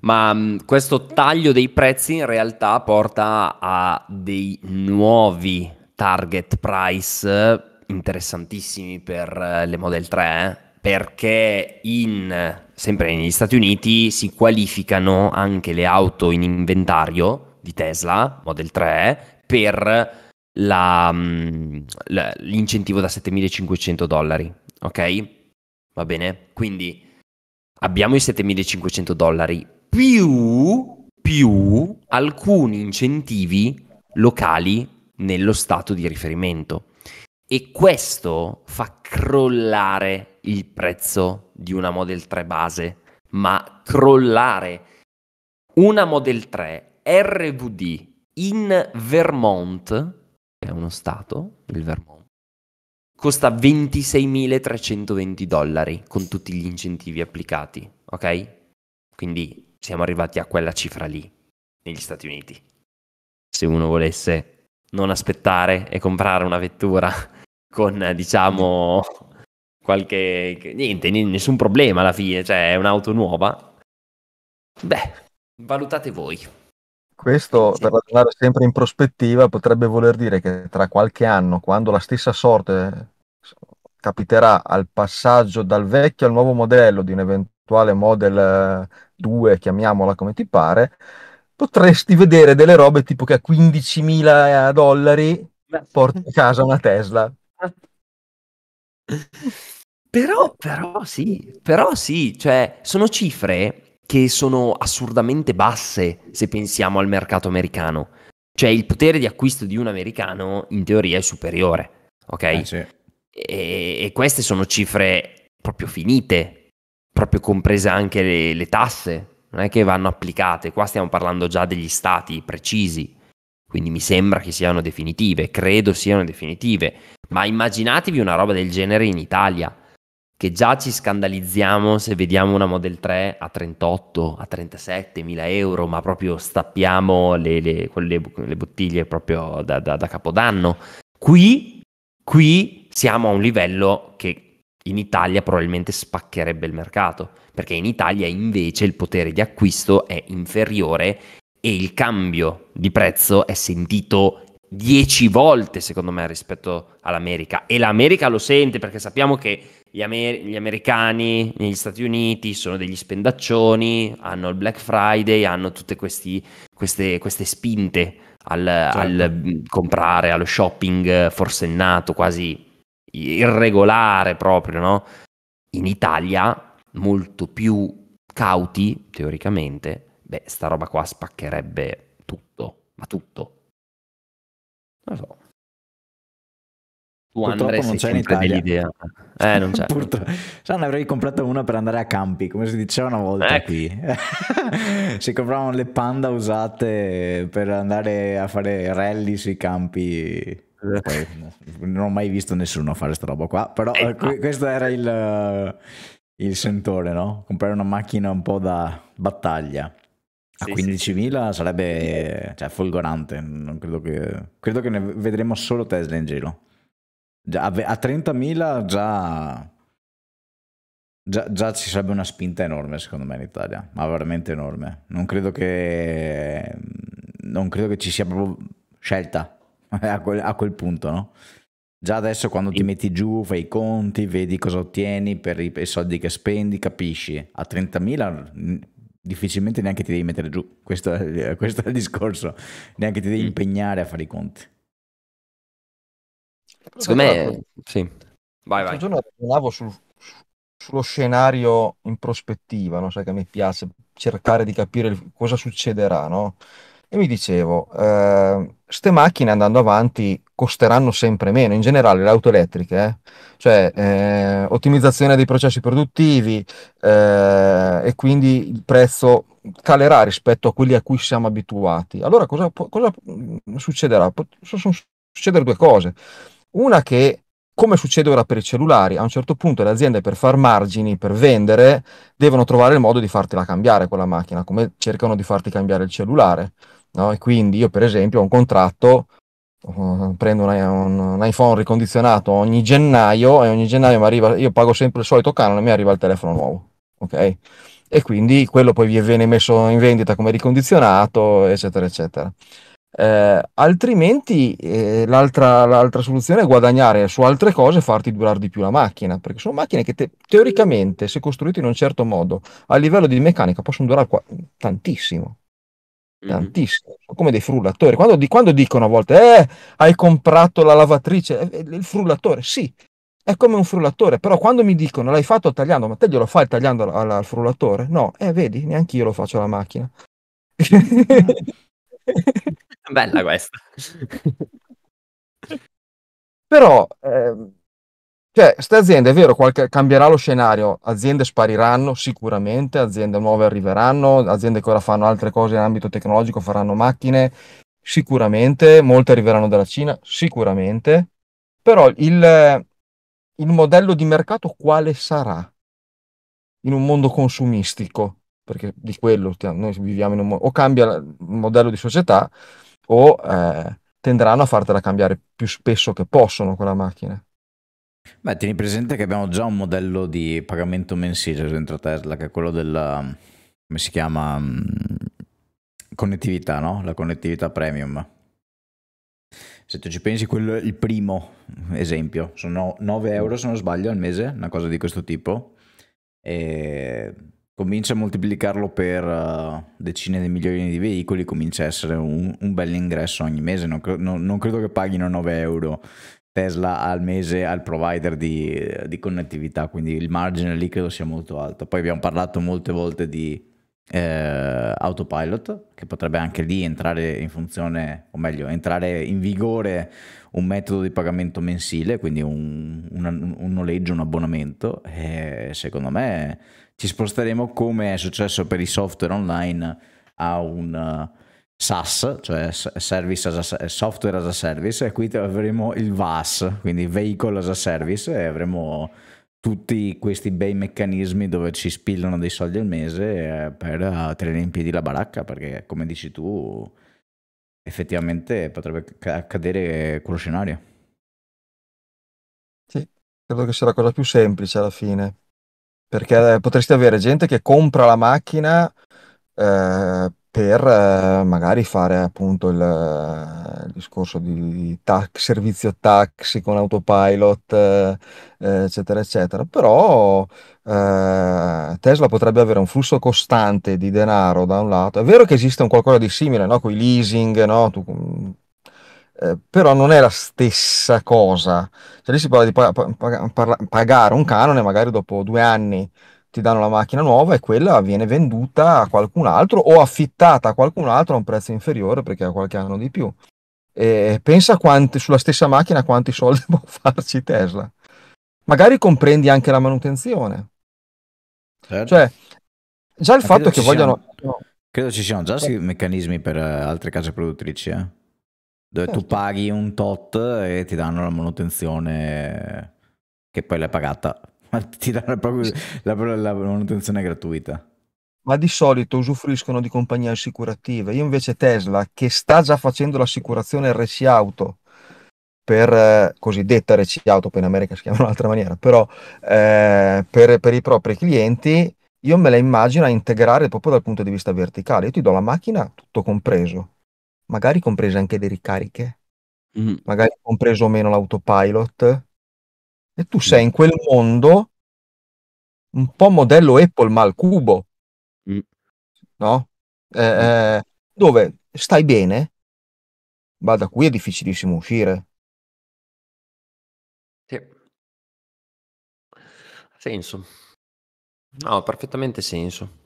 S1: Ma mh, mm, questo taglio dei prezzi in realtà porta a dei nuovi target price interessantissimi per eh, le Model 3, eh? perché in, sempre negli Stati Uniti si qualificano anche le auto in inventario di Tesla, Model 3, per la, mh, mm, l'incentivo da 7.500 dollari ok? Va bene? Quindi abbiamo i 7500 dollari più, più alcuni incentivi locali nello stato di riferimento. E questo fa crollare il prezzo di una Model 3 base, ma crollare una Model 3 RVD in Vermont, che è uno stato, il Vermont costa 26.320 dollari con tutti gli incentivi applicati, ok? Quindi siamo arrivati a quella cifra lì, negli Stati Uniti. Se uno volesse non aspettare e comprare una vettura con, diciamo, qualche... niente, nessun problema alla fine, cioè è un'auto nuova, beh, valutate voi.
S3: Questo, per ragionare sempre in prospettiva, potrebbe voler dire che tra qualche anno, quando la stessa sorte capiterà al passaggio dal vecchio al nuovo modello di un eventuale Model 2, eh, chiamiamola come ti pare, potresti vedere delle robe tipo che a 15.000 eh, dollari
S1: porti a casa una Tesla. Però, però sì, però sì, cioè sono cifre che sono assurdamente basse se pensiamo al mercato americano. Cioè il potere di acquisto di un americano in teoria è superiore, ok? Eh sì. E, e queste sono cifre proprio finite, proprio comprese anche le, le tasse, non è che vanno applicate, qua stiamo parlando già degli stati precisi, quindi mi sembra che siano definitive, credo siano definitive, ma immaginatevi una roba del genere in Italia, che già ci scandalizziamo se vediamo una Model 3 a 38, a 37 mila euro, ma proprio stappiamo le, le, le, le bottiglie proprio da, da, da capodanno. Qui, qui siamo a un livello che in Italia probabilmente spaccherebbe il mercato, perché in Italia invece il potere di acquisto è inferiore e il cambio di prezzo è sentito 10 volte secondo me rispetto all'America e l'America lo sente perché sappiamo che gli, amer- gli, americani negli Stati Uniti sono degli spendaccioni, hanno il Black Friday, hanno tutte questi, queste, queste, spinte al, certo. al comprare, allo shopping eh, forsennato quasi irregolare proprio, no? In Italia, molto più cauti, teoricamente, beh, sta roba qua spaccherebbe tutto, ma tutto. Non lo so. Tu Purtroppo Andre non c'è in Italia. Eh, non c'è.
S2: Purtroppo. Sa, cioè, ne avrei comprato una per andare a campi, come si diceva una volta ecco. qui. si compravano le panda usate per andare a fare rally sui campi poi, non ho mai visto nessuno fare sta roba qua, però eh, questo era il, eh, il sentore, no? Comprare una macchina un po' da battaglia a 15.000 sarebbe cioè, folgorante. Non credo, che, credo che ne vedremo solo Tesla in giro. a 30.000 già, già, già, ci sarebbe una spinta enorme, secondo me, in Italia, ma veramente enorme. Non credo che, non credo che ci sia proprio scelta a quel, a quel punto, no? Già adesso quando ti metti giù, fai i conti, vedi cosa ottieni per i, i soldi che spendi, capisci. A 30.000 difficilmente neanche ti devi mettere giù, questo è, questo è il discorso, neanche ti devi mm. impegnare a fare i conti.
S3: Secondo me, sì. Vai, vai. giorno ragionavo sul, sullo scenario in prospettiva, no? sai che a piace cercare di capire cosa succederà, no? E mi dicevo, queste ehm, eh, macchine andando avanti costeranno sempre meno, in generale le auto elettriche, eh? cioè eh, ottimizzazione dei processi produttivi eh, e quindi il prezzo calerà rispetto a quelli a cui siamo abituati. Allora cosa, cosa mm, succederà? Possono succedere due cose. Una che, come succede ora per i cellulari, a un certo punto le aziende per far margini, per vendere, devono trovare il modo di fartela cambiare quella macchina, come cercano di farti cambiare il cellulare No? E quindi io per esempio ho un contratto, uh, prendo una, un, un, iPhone ricondizionato ogni gennaio e ogni gennaio mi arriva, io pago sempre il solito canone e mi arriva il telefono nuovo. Ok? E quindi quello poi viene messo in vendita come ricondizionato, eccetera, eccetera. Eh, altrimenti eh, l'altra, l'altra, soluzione è guadagnare su altre cose e farti durare di più la macchina, perché sono macchine che te, teoricamente, se costruite in un certo modo, a livello di meccanica possono durare qua, tantissimo. Mm-hmm. tantissimo, sono come dei frullatori. Quando, di, quando dicono a volte, eh, hai comprato la lavatrice, eh, eh, il frullatore, sì, è come un frullatore, però quando mi dicono l'hai fatto tagliando, ma te glielo fai tagliando al, al frullatore? No, eh, vedi, neanche io lo faccio alla macchina.
S1: Bella questa.
S3: però... Eh, cioè, queste aziende, è vero, qualche, cambierà lo scenario, aziende spariranno sicuramente, aziende nuove arriveranno, aziende che ora fanno altre cose in ambito tecnologico faranno macchine, sicuramente, molte arriveranno dalla Cina, sicuramente, però il, il modello di mercato quale sarà in un mondo consumistico? Perché di quello noi viviamo in un mondo, o cambia il modello di società o eh, tenderanno a fartela cambiare più spesso che possono con la macchina.
S2: Beh, tieni presente che abbiamo già un modello di pagamento mensile dentro Tesla, che è quello della, come si chiama, mm, connettività, no? La connettività premium. Se tu ci pensi, quello è il primo esempio. Sono 9 euro, se non sbaglio, al mese, una cosa di questo tipo. E comincia a moltiplicarlo per eh, decine di milioni di veicoli, comincia a essere un, un bel ingresso ogni mese. Non, non, non credo che paghino 9 euro Tesla al mese al provider di, di, connettività, quindi il margine lì credo sia molto alto. Poi abbiamo parlato molte volte di eh, autopilot, che potrebbe anche lì entrare in funzione, o meglio, entrare in vigore un metodo di pagamento mensile, quindi un, un, un noleggio, un abbonamento. E secondo me ci sposteremo come è successo per i software online a un SaaS, cioè as a, Software as a Service, e qui avremo il VAS, quindi Vehicle as a Service, e avremo tutti questi bei meccanismi dove ci spillano dei soldi al mese eh, per eh, tenere in piedi la baracca, perché come dici tu, effettivamente potrebbe accadere quello scenario. Sì, credo che sia la cosa più semplice alla
S3: fine, perché potresti avere gente che compra la macchina eh, per eh, magari fare appunto il, eh, il discorso di, di servizio taxi con autopilot, eh, eccetera, eccetera. Però eh, Tesla potrebbe avere un flusso costante di denaro da un lato. È vero che esiste un qualcosa di simile, no? Con i leasing, no? Tu, mm, eh, però non è la stessa cosa. Cioè lì si parla di pa- pa- pa- pagare un canone magari dopo due anni ti danno la macchina nuova e quella viene venduta a qualcun altro o affittata a qualcun altro a un prezzo inferiore perché ha qualche anno di più. E pensa quanti, sulla stessa macchina quanti soldi può farci Tesla. Magari comprendi anche la manutenzione.
S2: Certo. Cioè, già il Ma fatto che vogliano... Siano, credo ci siano già sì, eh. meccanismi per altre case produttrici, eh? dove certo. tu paghi un tot e ti danno la manutenzione che poi l'hai pagata ma ti danno proprio la, la, la manutenzione gratuita
S3: ma di solito usufruiscono di compagnie assicurative. Io invece Tesla, che sta già facendo l'assicurazione RC Auto, per eh, cosiddetta RC Auto, poi in America si chiama in un'altra maniera, però eh, per, per, i propri clienti, io me la immagino a integrare proprio dal punto di vista verticale. Io ti do la macchina tutto compreso, magari comprese anche le ricariche, mm. magari compreso o meno l'autopilot, e tu sei in quel mondo un po' modello Apple ma al cubo, mm. no? Eh, mm. eh, dove stai bene, ma da qui è difficilissimo uscire. Sì. Ha
S1: senso. No, ha perfettamente senso.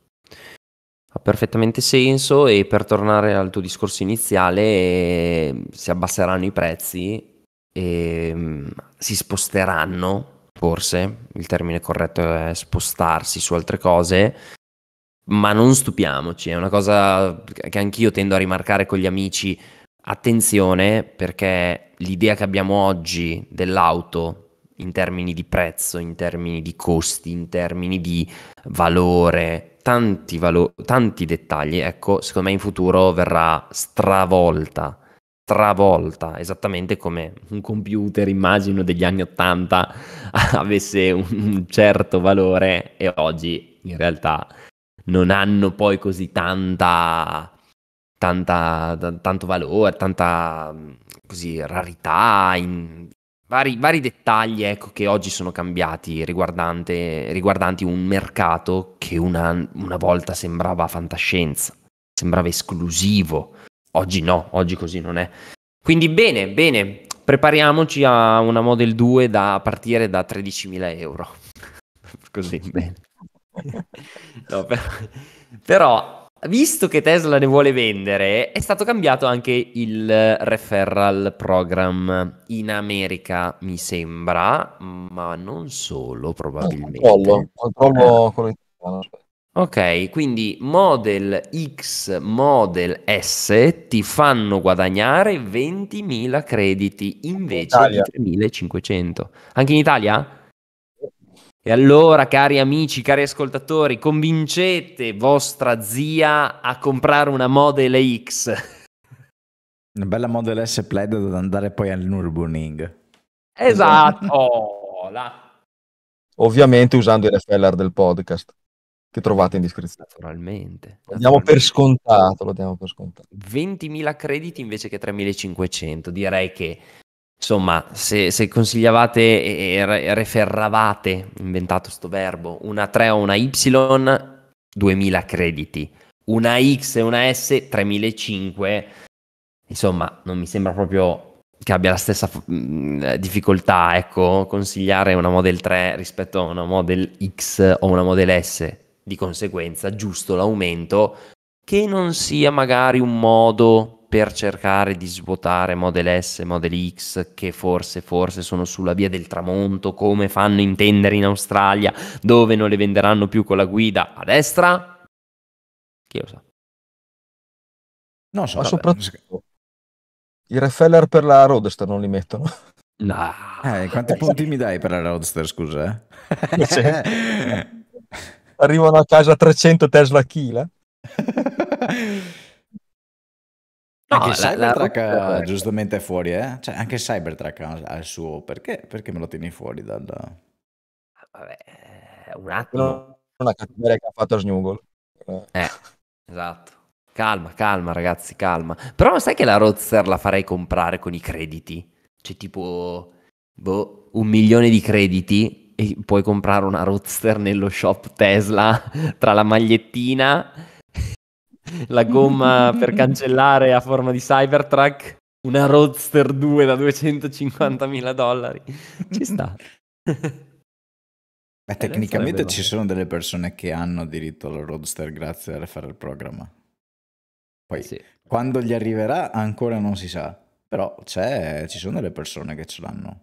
S1: Ha perfettamente senso e per tornare al tuo discorso iniziale, eh, si abbasseranno i prezzi e, ehm, si sposteranno, forse il termine corretto è spostarsi su altre cose, ma non stupiamoci, è una cosa che anch'io tendo a rimarcare con gli amici, attenzione perché l'idea che abbiamo oggi dell'auto in termini di prezzo, in termini di costi, in termini di valore, tanti, valo- tanti dettagli, ecco, secondo me in futuro verrà stravolta travolta, esattamente come un computer, immagino, degli anni 80 avesse un certo valore e oggi in realtà non hanno poi così tanta, tanta t- tanto valore, tanta così, rarità, in vari, vari dettagli ecco, che oggi sono cambiati riguardanti un mercato che una, una volta sembrava fantascienza, sembrava esclusivo Oggi no, oggi così non è. Quindi bene, bene, prepariamoci a una Model 2 da, partire da 13.000 euro. così, bene. no, però, però, visto che Tesla ne vuole vendere, è stato cambiato anche il referral program in America, mi sembra, ma non solo probabilmente. Controllo, controllo eh. con il... Ok, quindi Model X, Model S ti fanno guadagnare 20.000 crediti invece in di 3.500. Anche in Italia? E allora, cari amici, cari ascoltatori, convincete vostra zia a comprare una Model X.
S2: Una bella Model S Plaid ad andare poi al Nürburgring.
S1: Esatto!
S2: Ovviamente
S3: usando il refeller del podcast che trovate in descrizione. Naturalmente. Lo diamo per scontato, lo diamo per scontato.
S1: 20.000 crediti invece che 3.500, direi che Insomma, se, se, consigliavate e referravate, inventato sto verbo, una 3 o una Y, 2000 crediti, una X e una S, 3500, insomma, non mi sembra proprio che abbia la stessa mm, difficoltà, ecco, consigliare una Model 3 rispetto a una Model X o una Model S di conseguenza giusto l'aumento che non sia magari un modo per cercare di svuotare Model S, Model X che forse, forse sono sulla via del tramonto come fanno intendere in Australia dove non le venderanno più con la guida a destra? Chi lo sa?
S3: No, so, Ma vabbè, soprattutto i refeller per la Roadster non li
S2: mettono. No. Eh, quanti punti mi dai per la Roadster, scusa?
S3: Eh?
S2: arrivano a casa 300 Tesla chila. No, anche Cybertruck eh, giustamente è fuori, eh? Cioè, anche Cybertruck ha il suo... Perché? Perché me lo tieni fuori dal... Vabbè, eh, un attimo. Una cattiveria che ha fatto Snuggle. Eh,
S1: esatto. Calma, calma ragazzi, calma. Però sai che la Roadster la farei comprare con i crediti? Cioè tipo... Boh, un milione di crediti e puoi comprare una roadster nello shop Tesla tra la magliettina, la gomma per cancellare a forma di Cybertruck, una roadster 2 da 250 mila dollari. Ci sta. Beh, eh, tecnicamente ci
S2: sono delle persone che hanno diritto alla roadster grazie a fare il programma. Poi sì. quando gli arriverà ancora non si sa, però ci sono delle
S1: persone che ce l'hanno.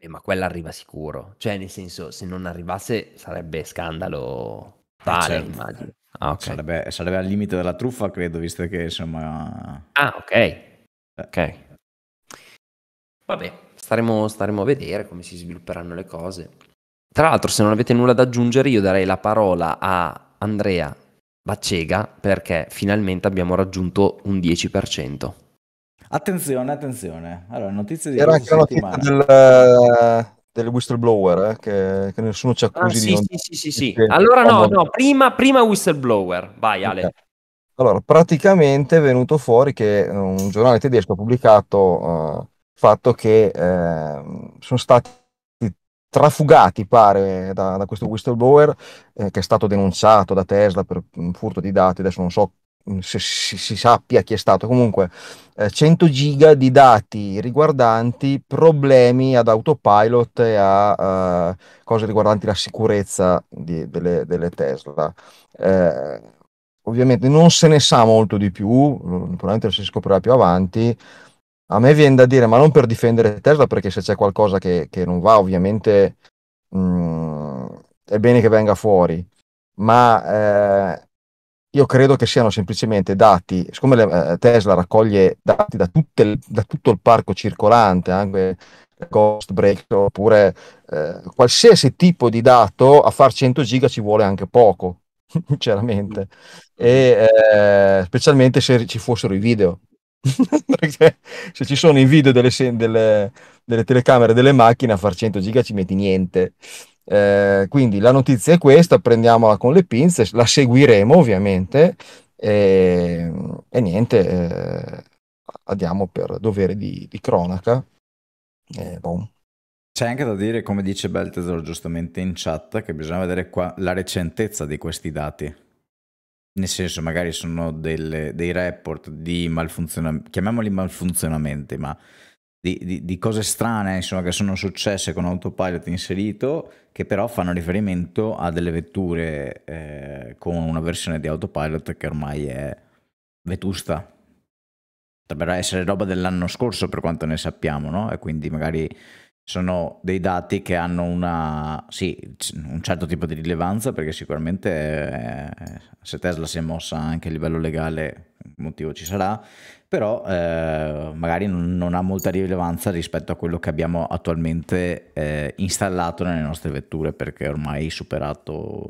S1: Eh, ma quella arriva sicuro. Cioè, nel senso, se non arrivasse sarebbe scandalo eh, tale, certo. immagino.
S2: Ah, okay. sarebbe, sarebbe, al limite della
S1: truffa, credo, visto che insomma... Ah, ok. Eh. Ok. Vabbè, staremo, staremo a vedere come si svilupperanno le cose. Tra l'altro, se non avete nulla da aggiungere, io darei la parola a Andrea Baccega perché finalmente abbiamo raggiunto un 10%.
S2: Attenzione, attenzione. Allora,
S1: notizie di Era anche la notizia
S3: del, del whistleblower, eh, che, che, nessuno ci accusi ah, sì, di non... Sì,
S1: sì, sì, Allora no, no, prima, prima whistleblower. Vai Ale. Okay.
S3: Allora, praticamente è venuto fuori che un giornale tedesco ha pubblicato il uh, eh, fatto che uh, sono stati trafugati, pare, da, da questo whistleblower eh, che è stato denunciato da Tesla per un furto di dati, adesso non so Mm, se si, si, sappia chi è stato, comunque eh, 100 giga di dati riguardanti problemi ad autopilot e a eh, cose riguardanti la sicurezza di, delle, delle, Tesla. Eh, ovviamente non se ne sa molto di più, probabilmente lo si scoprirà più avanti. A me viene da dire, ma non per difendere Tesla, perché se c'è qualcosa che, che non va, ovviamente mh, mm, è bene che venga fuori, ma eh, io credo che siano semplicemente dati, siccome le, eh, Tesla raccoglie dati da, tutte, da, tutto il parco circolante, anche cost break oppure eh, qualsiasi tipo di dato, a far 100 giga ci vuole anche poco, sinceramente, e, eh, specialmente se ci fossero i video. perché se ci sono i video delle, delle, delle telecamere delle macchine a far 100 giga ci metti niente eh, quindi la notizia è questa, prendiamola con le pinze, la seguiremo ovviamente e, e niente, eh, andiamo per dovere di, di cronaca. Eh, boh.
S2: C'è anche da dire, come dice Beltesor giustamente in chat, che bisogna vedere qua la recentezza di questi dati. Nel senso, magari sono delle, dei report di malfunzionamenti, chiamiamoli malfunzionamenti, ma di, di, di, cose strane insomma, che sono successe con autopilot inserito, che però fanno riferimento a delle vetture eh, con una versione di autopilot che ormai è vetusta. Dovrebbe essere roba dell'anno scorso per quanto ne sappiamo, no? E quindi magari sono dei dati che hanno una, sì, un certo tipo di rilevanza perché sicuramente eh, se Tesla si è mossa anche a livello legale, motivo ci sarà, però eh, magari non, ha molta rilevanza rispetto a quello che abbiamo attualmente eh, installato nelle nostre vetture perché ormai superato,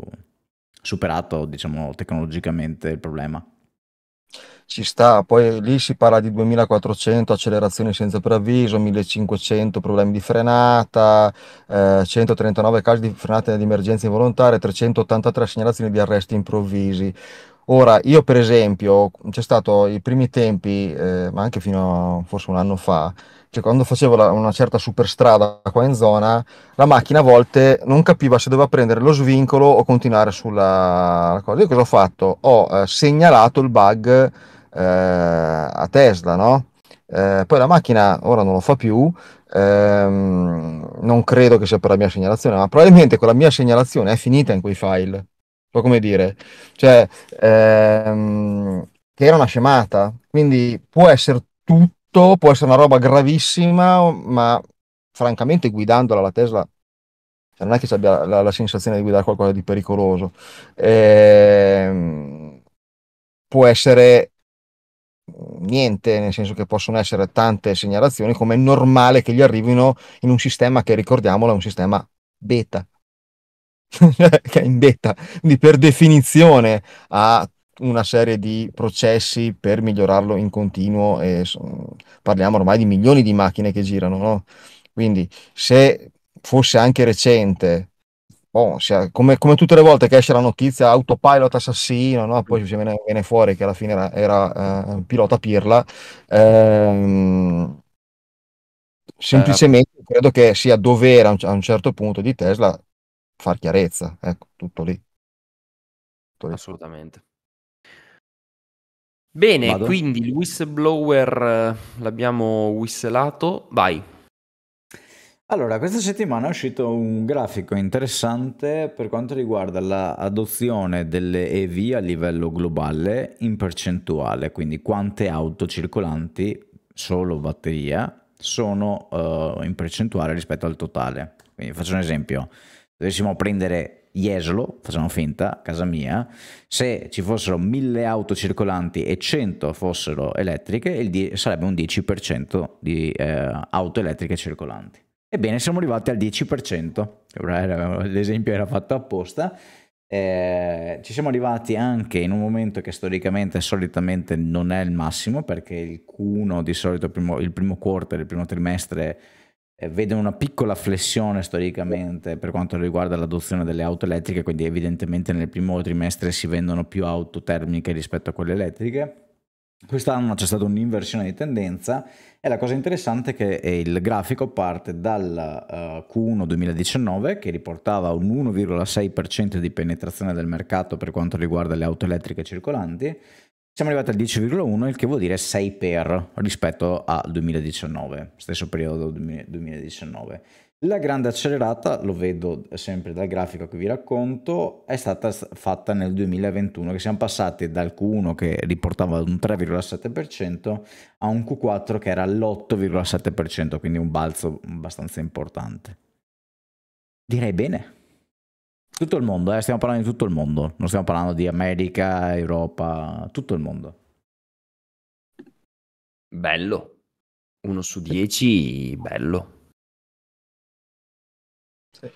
S2: superato diciamo, tecnologicamente il problema. Ci sta, poi lì si parla di 2400 accelerazioni senza preavviso,
S3: 1500 problemi di frenata, eh, 139 casi di frenata di emergenza involontaria, 383 segnalazioni di arresti improvvisi. Ora, io per esempio, c'è stato i primi tempi, eh, ma anche fino a forse un anno fa, che quando facevo la, una certa superstrada qua in zona, la macchina a volte non capiva se doveva prendere lo svincolo o continuare sulla cosa. Io cosa ho fatto? Ho eh, segnalato il bug eh, a Tesla, no? Eh, poi la macchina ora non lo fa più, ehm, non credo che sia per la mia segnalazione, ma probabilmente quella mia segnalazione è finita in quei file po' come dire, cioè, ehm, che era una scemata, quindi può essere tutto, può essere una roba gravissima, ma francamente guidandola la Tesla cioè, non è che abbia la, la, sensazione di guidare qualcosa di pericoloso. Eh, può essere niente, nel senso che possono essere tante segnalazioni, come è normale che gli arrivino in un sistema che, ricordiamolo, è un sistema beta. che è in quindi per definizione ha una serie di processi per migliorarlo in continuo e parliamo ormai di milioni di macchine che girano, no? Quindi se fosse anche recente, oh, sia, come, come, tutte le volte che esce la notizia autopilot assassino, no? poi ci viene, viene, fuori che alla fine era, era uh, pilota pirla, ehm, eh. semplicemente credo che sia dovere a un certo punto di Tesla far
S1: chiarezza, ecco, tutto lì. Tutto lì. Assolutamente. Bene, Vado. quindi il whistleblower eh, l'abbiamo whistlato, vai.
S2: Allora, questa settimana è uscito un grafico interessante per quanto riguarda l'adozione delle EV a livello globale in percentuale, quindi quante auto circolanti solo batteria sono uh, in percentuale rispetto al totale. Quindi faccio un esempio, dovessimo prendere Jesolo, facciamo finta, casa mia, se ci fossero 1000 auto circolanti e 100 fossero elettriche, die- sarebbe un 10% di eh, auto elettriche circolanti. Ebbene, siamo arrivati al 10%, l'esempio era fatto apposta. Eh, ci siamo arrivati anche in un momento che storicamente solitamente non è il massimo perché il Q1 di solito primo, il primo quarter, il primo trimestre eh, vede una piccola flessione storicamente per quanto riguarda l'adozione delle auto elettriche, quindi evidentemente nel primo trimestre si vendono più auto termiche rispetto a quelle elettriche. Quest'anno c'è stata un'inversione di tendenza e la cosa interessante è che eh, il grafico parte dal eh, Q1 2019 che riportava un 1,6% di penetrazione del mercato per quanto riguarda le auto elettriche circolanti siamo arrivati al 10,1, il che vuol dire 6 per rispetto a 2019, stesso periodo 2019. La grande accelerata, lo vedo sempre dal grafico che vi racconto, è stata fatta nel 2021, che siamo passati dal Q1 che riportava un 3,7% a un Q4 che era l'8,7%, quindi un balzo abbastanza importante. Direi bene. Tutto il mondo, eh? stiamo parlando di tutto il mondo, non stiamo parlando di America, Europa, tutto il mondo.
S1: Bello. Uno su dieci,
S2: bello. Sì.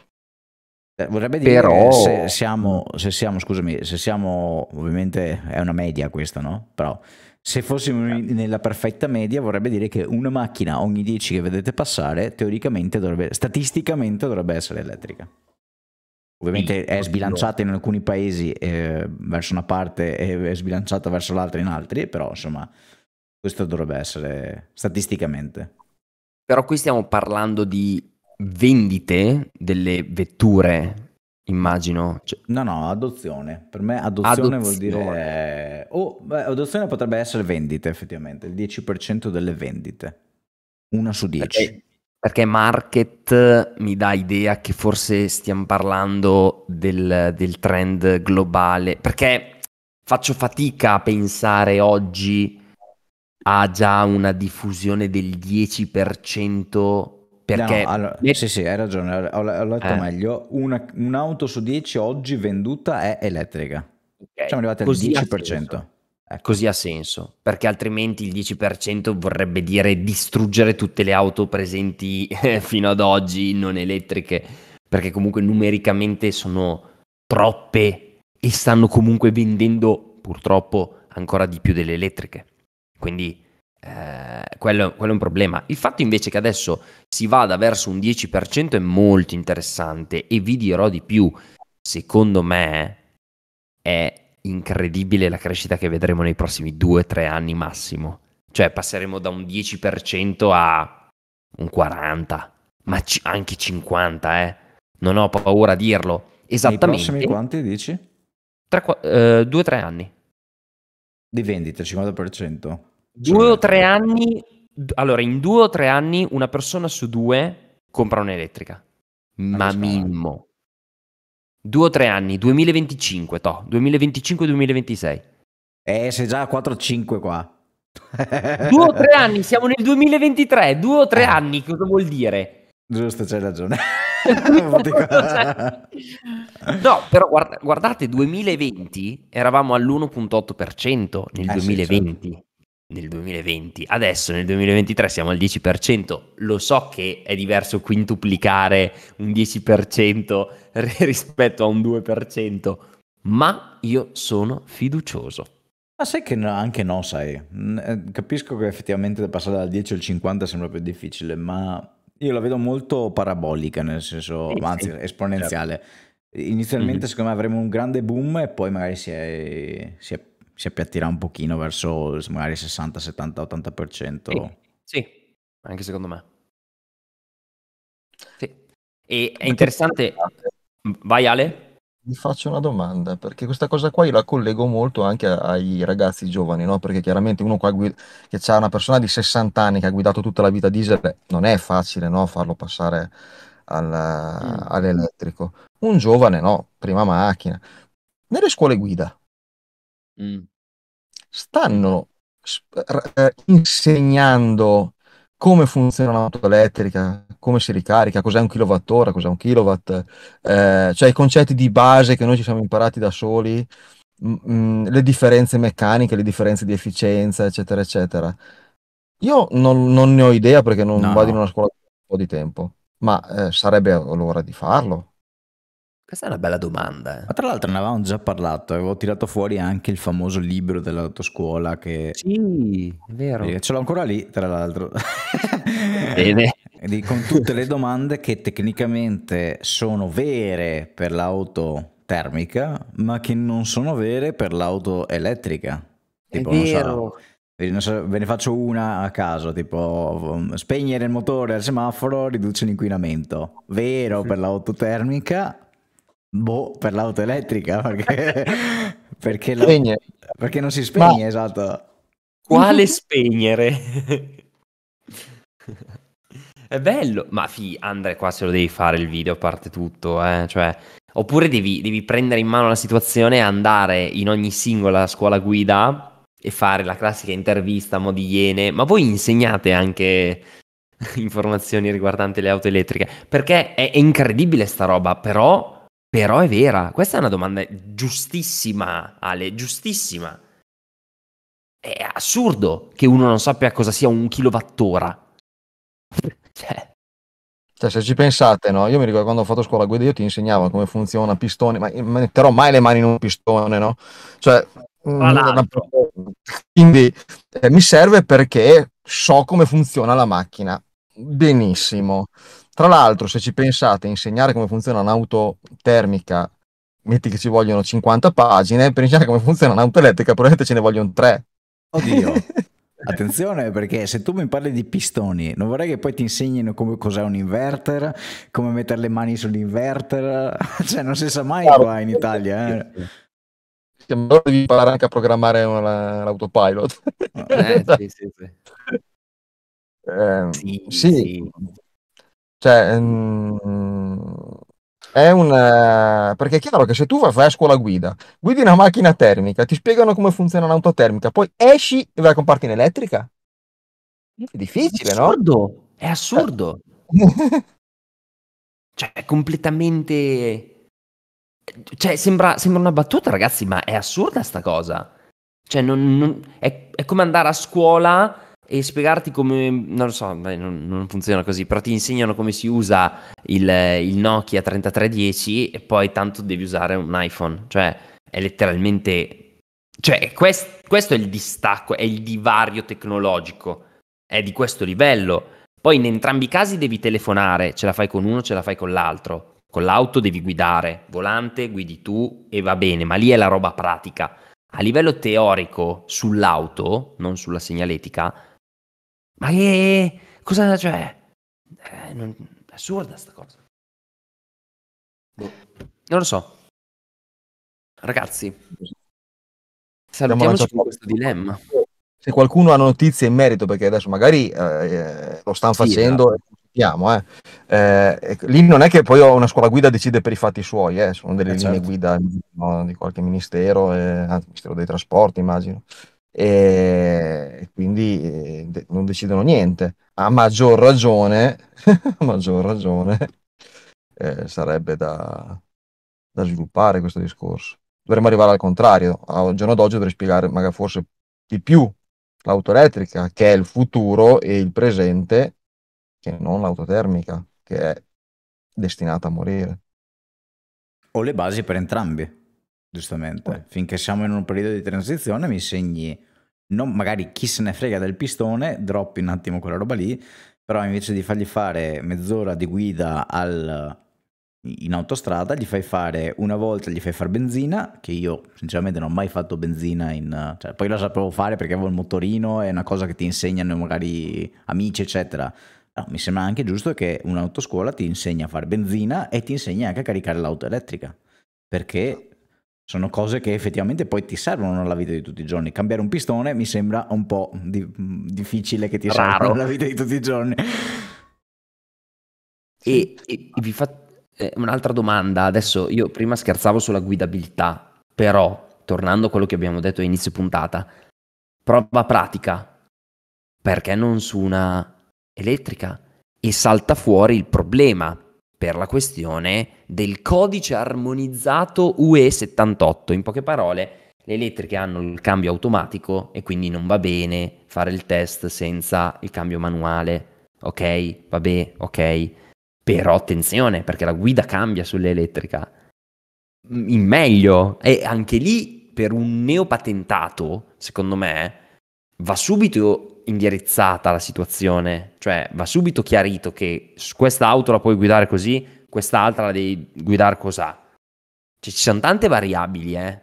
S2: Eh, vorrebbe dire Però... se siamo, se siamo, scusami, se siamo, ovviamente è una media questa, no? Però se fossimo in, certo. nella perfetta media vorrebbe dire che una macchina ogni dieci che vedete passare, teoricamente dovrebbe, statisticamente dovrebbe essere elettrica. Ovviamente è sbilanciata in alcuni paesi eh, verso una parte e è sbilanciata verso l'altra in altri, però insomma questo dovrebbe essere statisticamente. Però
S1: qui stiamo parlando di vendite delle vetture, immagino. Cioè...
S2: No, no, adozione. Per me adozione, adozione. vuol dire... O
S1: eh,
S2: oh, adozione potrebbe essere vendite effettivamente, il 10% delle vendite. Una su 10.
S1: Perché perché market eh, mi dà idea che forse stiamo parlando del, del trend globale, perché faccio fatica a pensare oggi a già una diffusione del 10% perché no, allora, sì sì hai ragione ho, ho letto eh.
S2: meglio una, un'auto su 10 oggi venduta è elettrica okay. siamo arrivati al Così 10%
S1: eh, così ha senso, perché altrimenti il 10% vorrebbe dire distruggere tutte le auto presenti eh, fino ad oggi non elettriche, perché comunque numericamente sono troppe e stanno comunque vendendo purtroppo ancora di più delle elettriche. Quindi eh, quello, quello, è un problema. Il fatto invece che adesso si vada verso un 10% è molto interessante e vi dirò di più. Secondo me è incredibile la crescita che vedremo nei prossimi 2-3 anni massimo. Cioè passeremo da un 10% a un 40%, ma c- anche 50%, eh. Non ho paura a dirlo. Esattamente. Nei prossimi quanti dici? 2-3 eh, anni. Di
S2: vendita, 50%.
S1: 2 o 3 anni... Allora, in 2 o 3 anni una persona su due compra un'elettrica. Ma minimo. Due o tre anni, 2025, toh, 2025-2026. Eh, sei già a 4-5 qua. due o tre anni, siamo nel 2023, due o tre eh. anni, cosa vuol dire? Giusto, c'hai ragione. no, però guarda, guardate, 2020 eravamo all'1.8% nel eh, 2020. Sì, certo nel 2020. Adesso nel 2023 siamo al 10%, lo so che è diverso quintuplicare un 10% rispetto a un 2%, ma io sono fiducioso. Ma sai che anche
S2: no, sai. Eh, capisco che effettivamente passare dal 10 al 50 sembra più difficile, ma io la vedo molto parabolica, nel senso, sì, anzi, sì, esponenziale. Certo. Inizialmente, mm-hmm. secondo me, avremo un grande boom e poi magari si è, si è si appiattirà un pochino verso magari 60, 70, 80%. Sì, sì. anche secondo me.
S1: Sì. E è interessante. Vai Ale.
S3: Vi faccio una domanda, perché questa cosa qua io la collego molto anche ai ragazzi giovani, no? Perché chiaramente uno qua guida, che ha una persona di 60 anni che ha guidato tutta la vita diesel, beh, non è facile, no? Farlo passare al, mm. all'elettrico. Un giovane, no? Prima macchina. Nelle scuole guida. Mm stanno eh, insegnando come funziona l'auto elettrica, come si ricarica, cos'è un kilowattora, cos'è un kilowatt, eh, cioè i concetti di base che noi ci siamo imparati da soli, mh, le differenze meccaniche, le differenze di efficienza, eccetera, eccetera. Io non, non ne ho idea perché non no. vado in una scuola da un po' di tempo, ma eh, sarebbe l'ora di farlo. Questa è una bella
S2: domanda. Eh. Ma tra l'altro ne avevamo già parlato, avevo tirato fuori anche il famoso libro dell'autoscuola che... Sì, è vero. Ce l'ho ancora lì, tra l'altro. Bene. Con tutte le domande che tecnicamente sono vere per l'auto termica, ma che non sono vere per l'auto elettrica. Tipo, è vero. So, ve ne faccio una a caso, tipo mm, spegnere il motore al semaforo riduce l'inquinamento. Vero mm. per l'auto termica, Boh, per l'auto elettrica, perché, perché, la... perché non si spegne, Ma... esatto.
S1: Quale spegnere? È bello, ma fi, Andre, qua se lo devi fare il video a parte tutto, eh? cioè, oppure devi, devi, prendere in mano la situazione e andare in ogni singola scuola guida e fare la classica intervista a mo' iene, ma voi insegnate anche informazioni riguardanti le auto elettriche, perché è, è incredibile sta roba, però però è vera, questa è una domanda giustissima, Ale, giustissima. È assurdo che uno non sappia cosa sia un kilowattora.
S3: cioè. Cioè, se ci pensate, no? Io mi ricordo quando ho fatto scuola guida, io ti insegnavo come funziona pistone, ma metterò mai le mani in un pistone, no? Cioè, mm, quindi eh, mi serve perché so come funziona la macchina. Benissimo. Tra l'altro, se ci pensate, a insegnare come funziona un'auto termica,
S2: metti che ci vogliono 50 pagine, per insegnare come funziona un'auto elettrica probabilmente ce ne vogliono 3. Oddio. Attenzione perché se tu mi parli di pistoni, non vorrei che poi ti insegnino come cos'è un inverter, come mettere le mani sull'inverter, cioè non si sa mai claro. qua in Italia. Eh.
S3: Allora devi imparare anche a programmare una, l'autopilot.
S1: Eh, sì, sì, sì.
S3: Eh, sì, sì. Cioè, mh, mm, è un... Eh, perché è chiaro che se tu vai a scuola guida, guidi una macchina termica, ti spiegano come funziona un'auto termica, poi
S1: esci e vai a comparti in elettrica. È difficile, è cioè assurdo, no? È assurdo. cioè, è completamente... Cioè, sembra, sembra, una battuta, ragazzi, ma è assurda sta cosa. Cioè, non, non... È, è come andare a scuola e spiegarti come, non lo so, beh, non, non, funziona così, però ti insegnano come si usa il, il Nokia 3310 e poi tanto devi usare un iPhone, cioè è letteralmente, cioè quest, questo è il distacco, è il divario tecnologico, è di questo livello. Poi in entrambi i casi devi telefonare, ce la fai con uno, ce la fai con l'altro. Con l'auto devi guidare, volante guidi tu e va bene, ma lì è la roba pratica. A livello teorico sull'auto, non sulla segnaletica, ma che cosa cioè? Eh, non, è assurda sta cosa. Boh. Non lo so.
S3: Ragazzi, salutiamoci con
S1: questo dilemma.
S3: Se qualcuno ha notizie in merito, perché adesso magari eh, eh lo stanno sì, facendo, esatto. sappiamo, eh. eh, lì non è che poi una scuola guida decide per i fatti suoi, eh. sono delle eh linee certo. guida no, di qualche ministero, eh, anzi, Ministero dei Trasporti immagino e quindi eh, non decidono niente. A maggior ragione, a maggior ragione eh, sarebbe da, da, sviluppare questo discorso. Dovremmo arrivare al contrario, al giorno d'oggi dovrei spiegare magari forse di più l'auto elettrica, che è il futuro e il presente, che non l'auto termica, che è destinata a morire.
S2: Ho le basi per entrambi. Giustamente, Poi. finché siamo in un periodo di transizione mi segni, non, magari chi se ne frega del pistone, droppi un attimo quella roba lì, però invece di fargli fare mezz'ora di guida al, in autostrada, gli fai fare una volta, gli fai fare benzina, che io sinceramente non ho mai fatto benzina in... Cioè, poi la sapevo fare perché avevo il motorino, è una cosa che ti insegnano magari amici, eccetera. No, mi sembra anche giusto che un'autoscuola ti insegni a fare benzina e ti insegni anche a caricare l'auto elettrica, perché sono cose che effettivamente poi ti servono nella vita di tutti i giorni. Cambiare un pistone mi
S1: sembra un po' di- difficile che ti serva nella vita
S2: di tutti i giorni.
S1: E, e, vi faccio eh, un'altra domanda. Adesso io prima scherzavo sulla guidabilità, però tornando a quello che abbiamo detto a inizio puntata, prova pratica, perché non su una elettrica? E salta fuori il problema, per la questione del codice armonizzato UE78. In poche parole, le elettriche hanno il cambio automatico e quindi non va bene fare il test senza il cambio manuale. Ok, vabbè, ok. Però attenzione, perché la guida cambia sull'elettrica. In meglio. E anche lì, per un neopatentato, secondo me, va subito indirizzata la situazione, cioè va subito chiarito che questa auto la puoi guidare così, quest'altra la devi guidare così. Cioè, ci sono tante variabili, eh.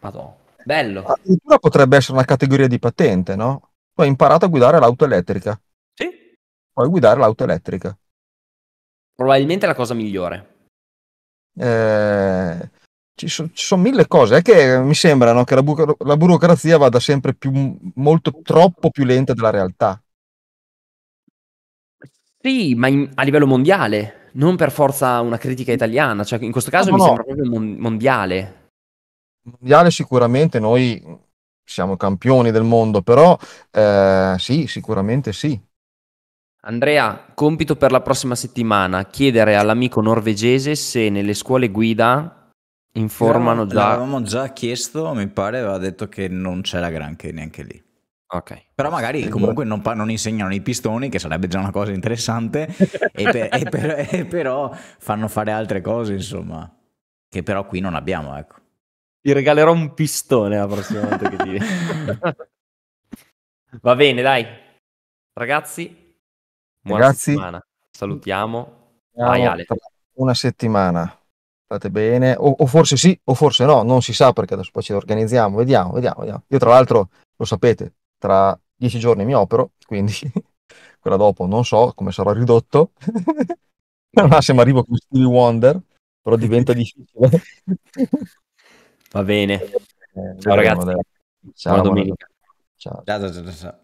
S1: Madonna. Bello. Addirittura
S3: potrebbe essere una categoria di patente, no? Tu hai imparato
S1: a guidare l'auto elettrica.
S3: Sì. Puoi guidare l'auto elettrica.
S1: Probabilmente la cosa migliore.
S3: Eh, ci, so, ci sono mille cose. È che mi sembra no, che la, bu- la, burocrazia vada sempre più, molto troppo più lenta della realtà.
S1: Sì, ma in, a livello mondiale, non per forza una critica italiana. Cioè, in questo caso no, mi no. sembra proprio mondiale.
S3: Mondiale sicuramente noi siamo campioni del mondo, però eh, sì, sicuramente sì.
S1: Andrea, compito per la prossima settimana, chiedere all'amico norvegese se nelle scuole guida informano già. L'avevamo
S2: già chiesto, mi pare, aveva detto che non c'era granché neanche lì. Ok. Però magari comunque non, non, insegnano i pistoni, che sarebbe già una cosa interessante, e, per, e, per, e, però fanno fare altre cose, insomma, che però qui non abbiamo, ecco. Ti regalerò un pistone la prossima volta che ti...
S1: Va bene, dai. Ragazzi, buona Ragazzi, settimana. Salutiamo. Ciao, Ale.
S3: Una settimana state bene, o, o, forse sì, o forse no, non si sa perché adesso poi ci organizziamo, vediamo, vediamo, vediamo. Io tra l'altro, lo sapete, tra dieci giorni mi opero, quindi quella dopo non so come sarà ridotto, ma se mi arrivo con Stevie Wonder, però diventa difficile. Va bene. Eh, ciao ragazzi. Ciao, domenica. Ciao. ciao, ciao, ciao.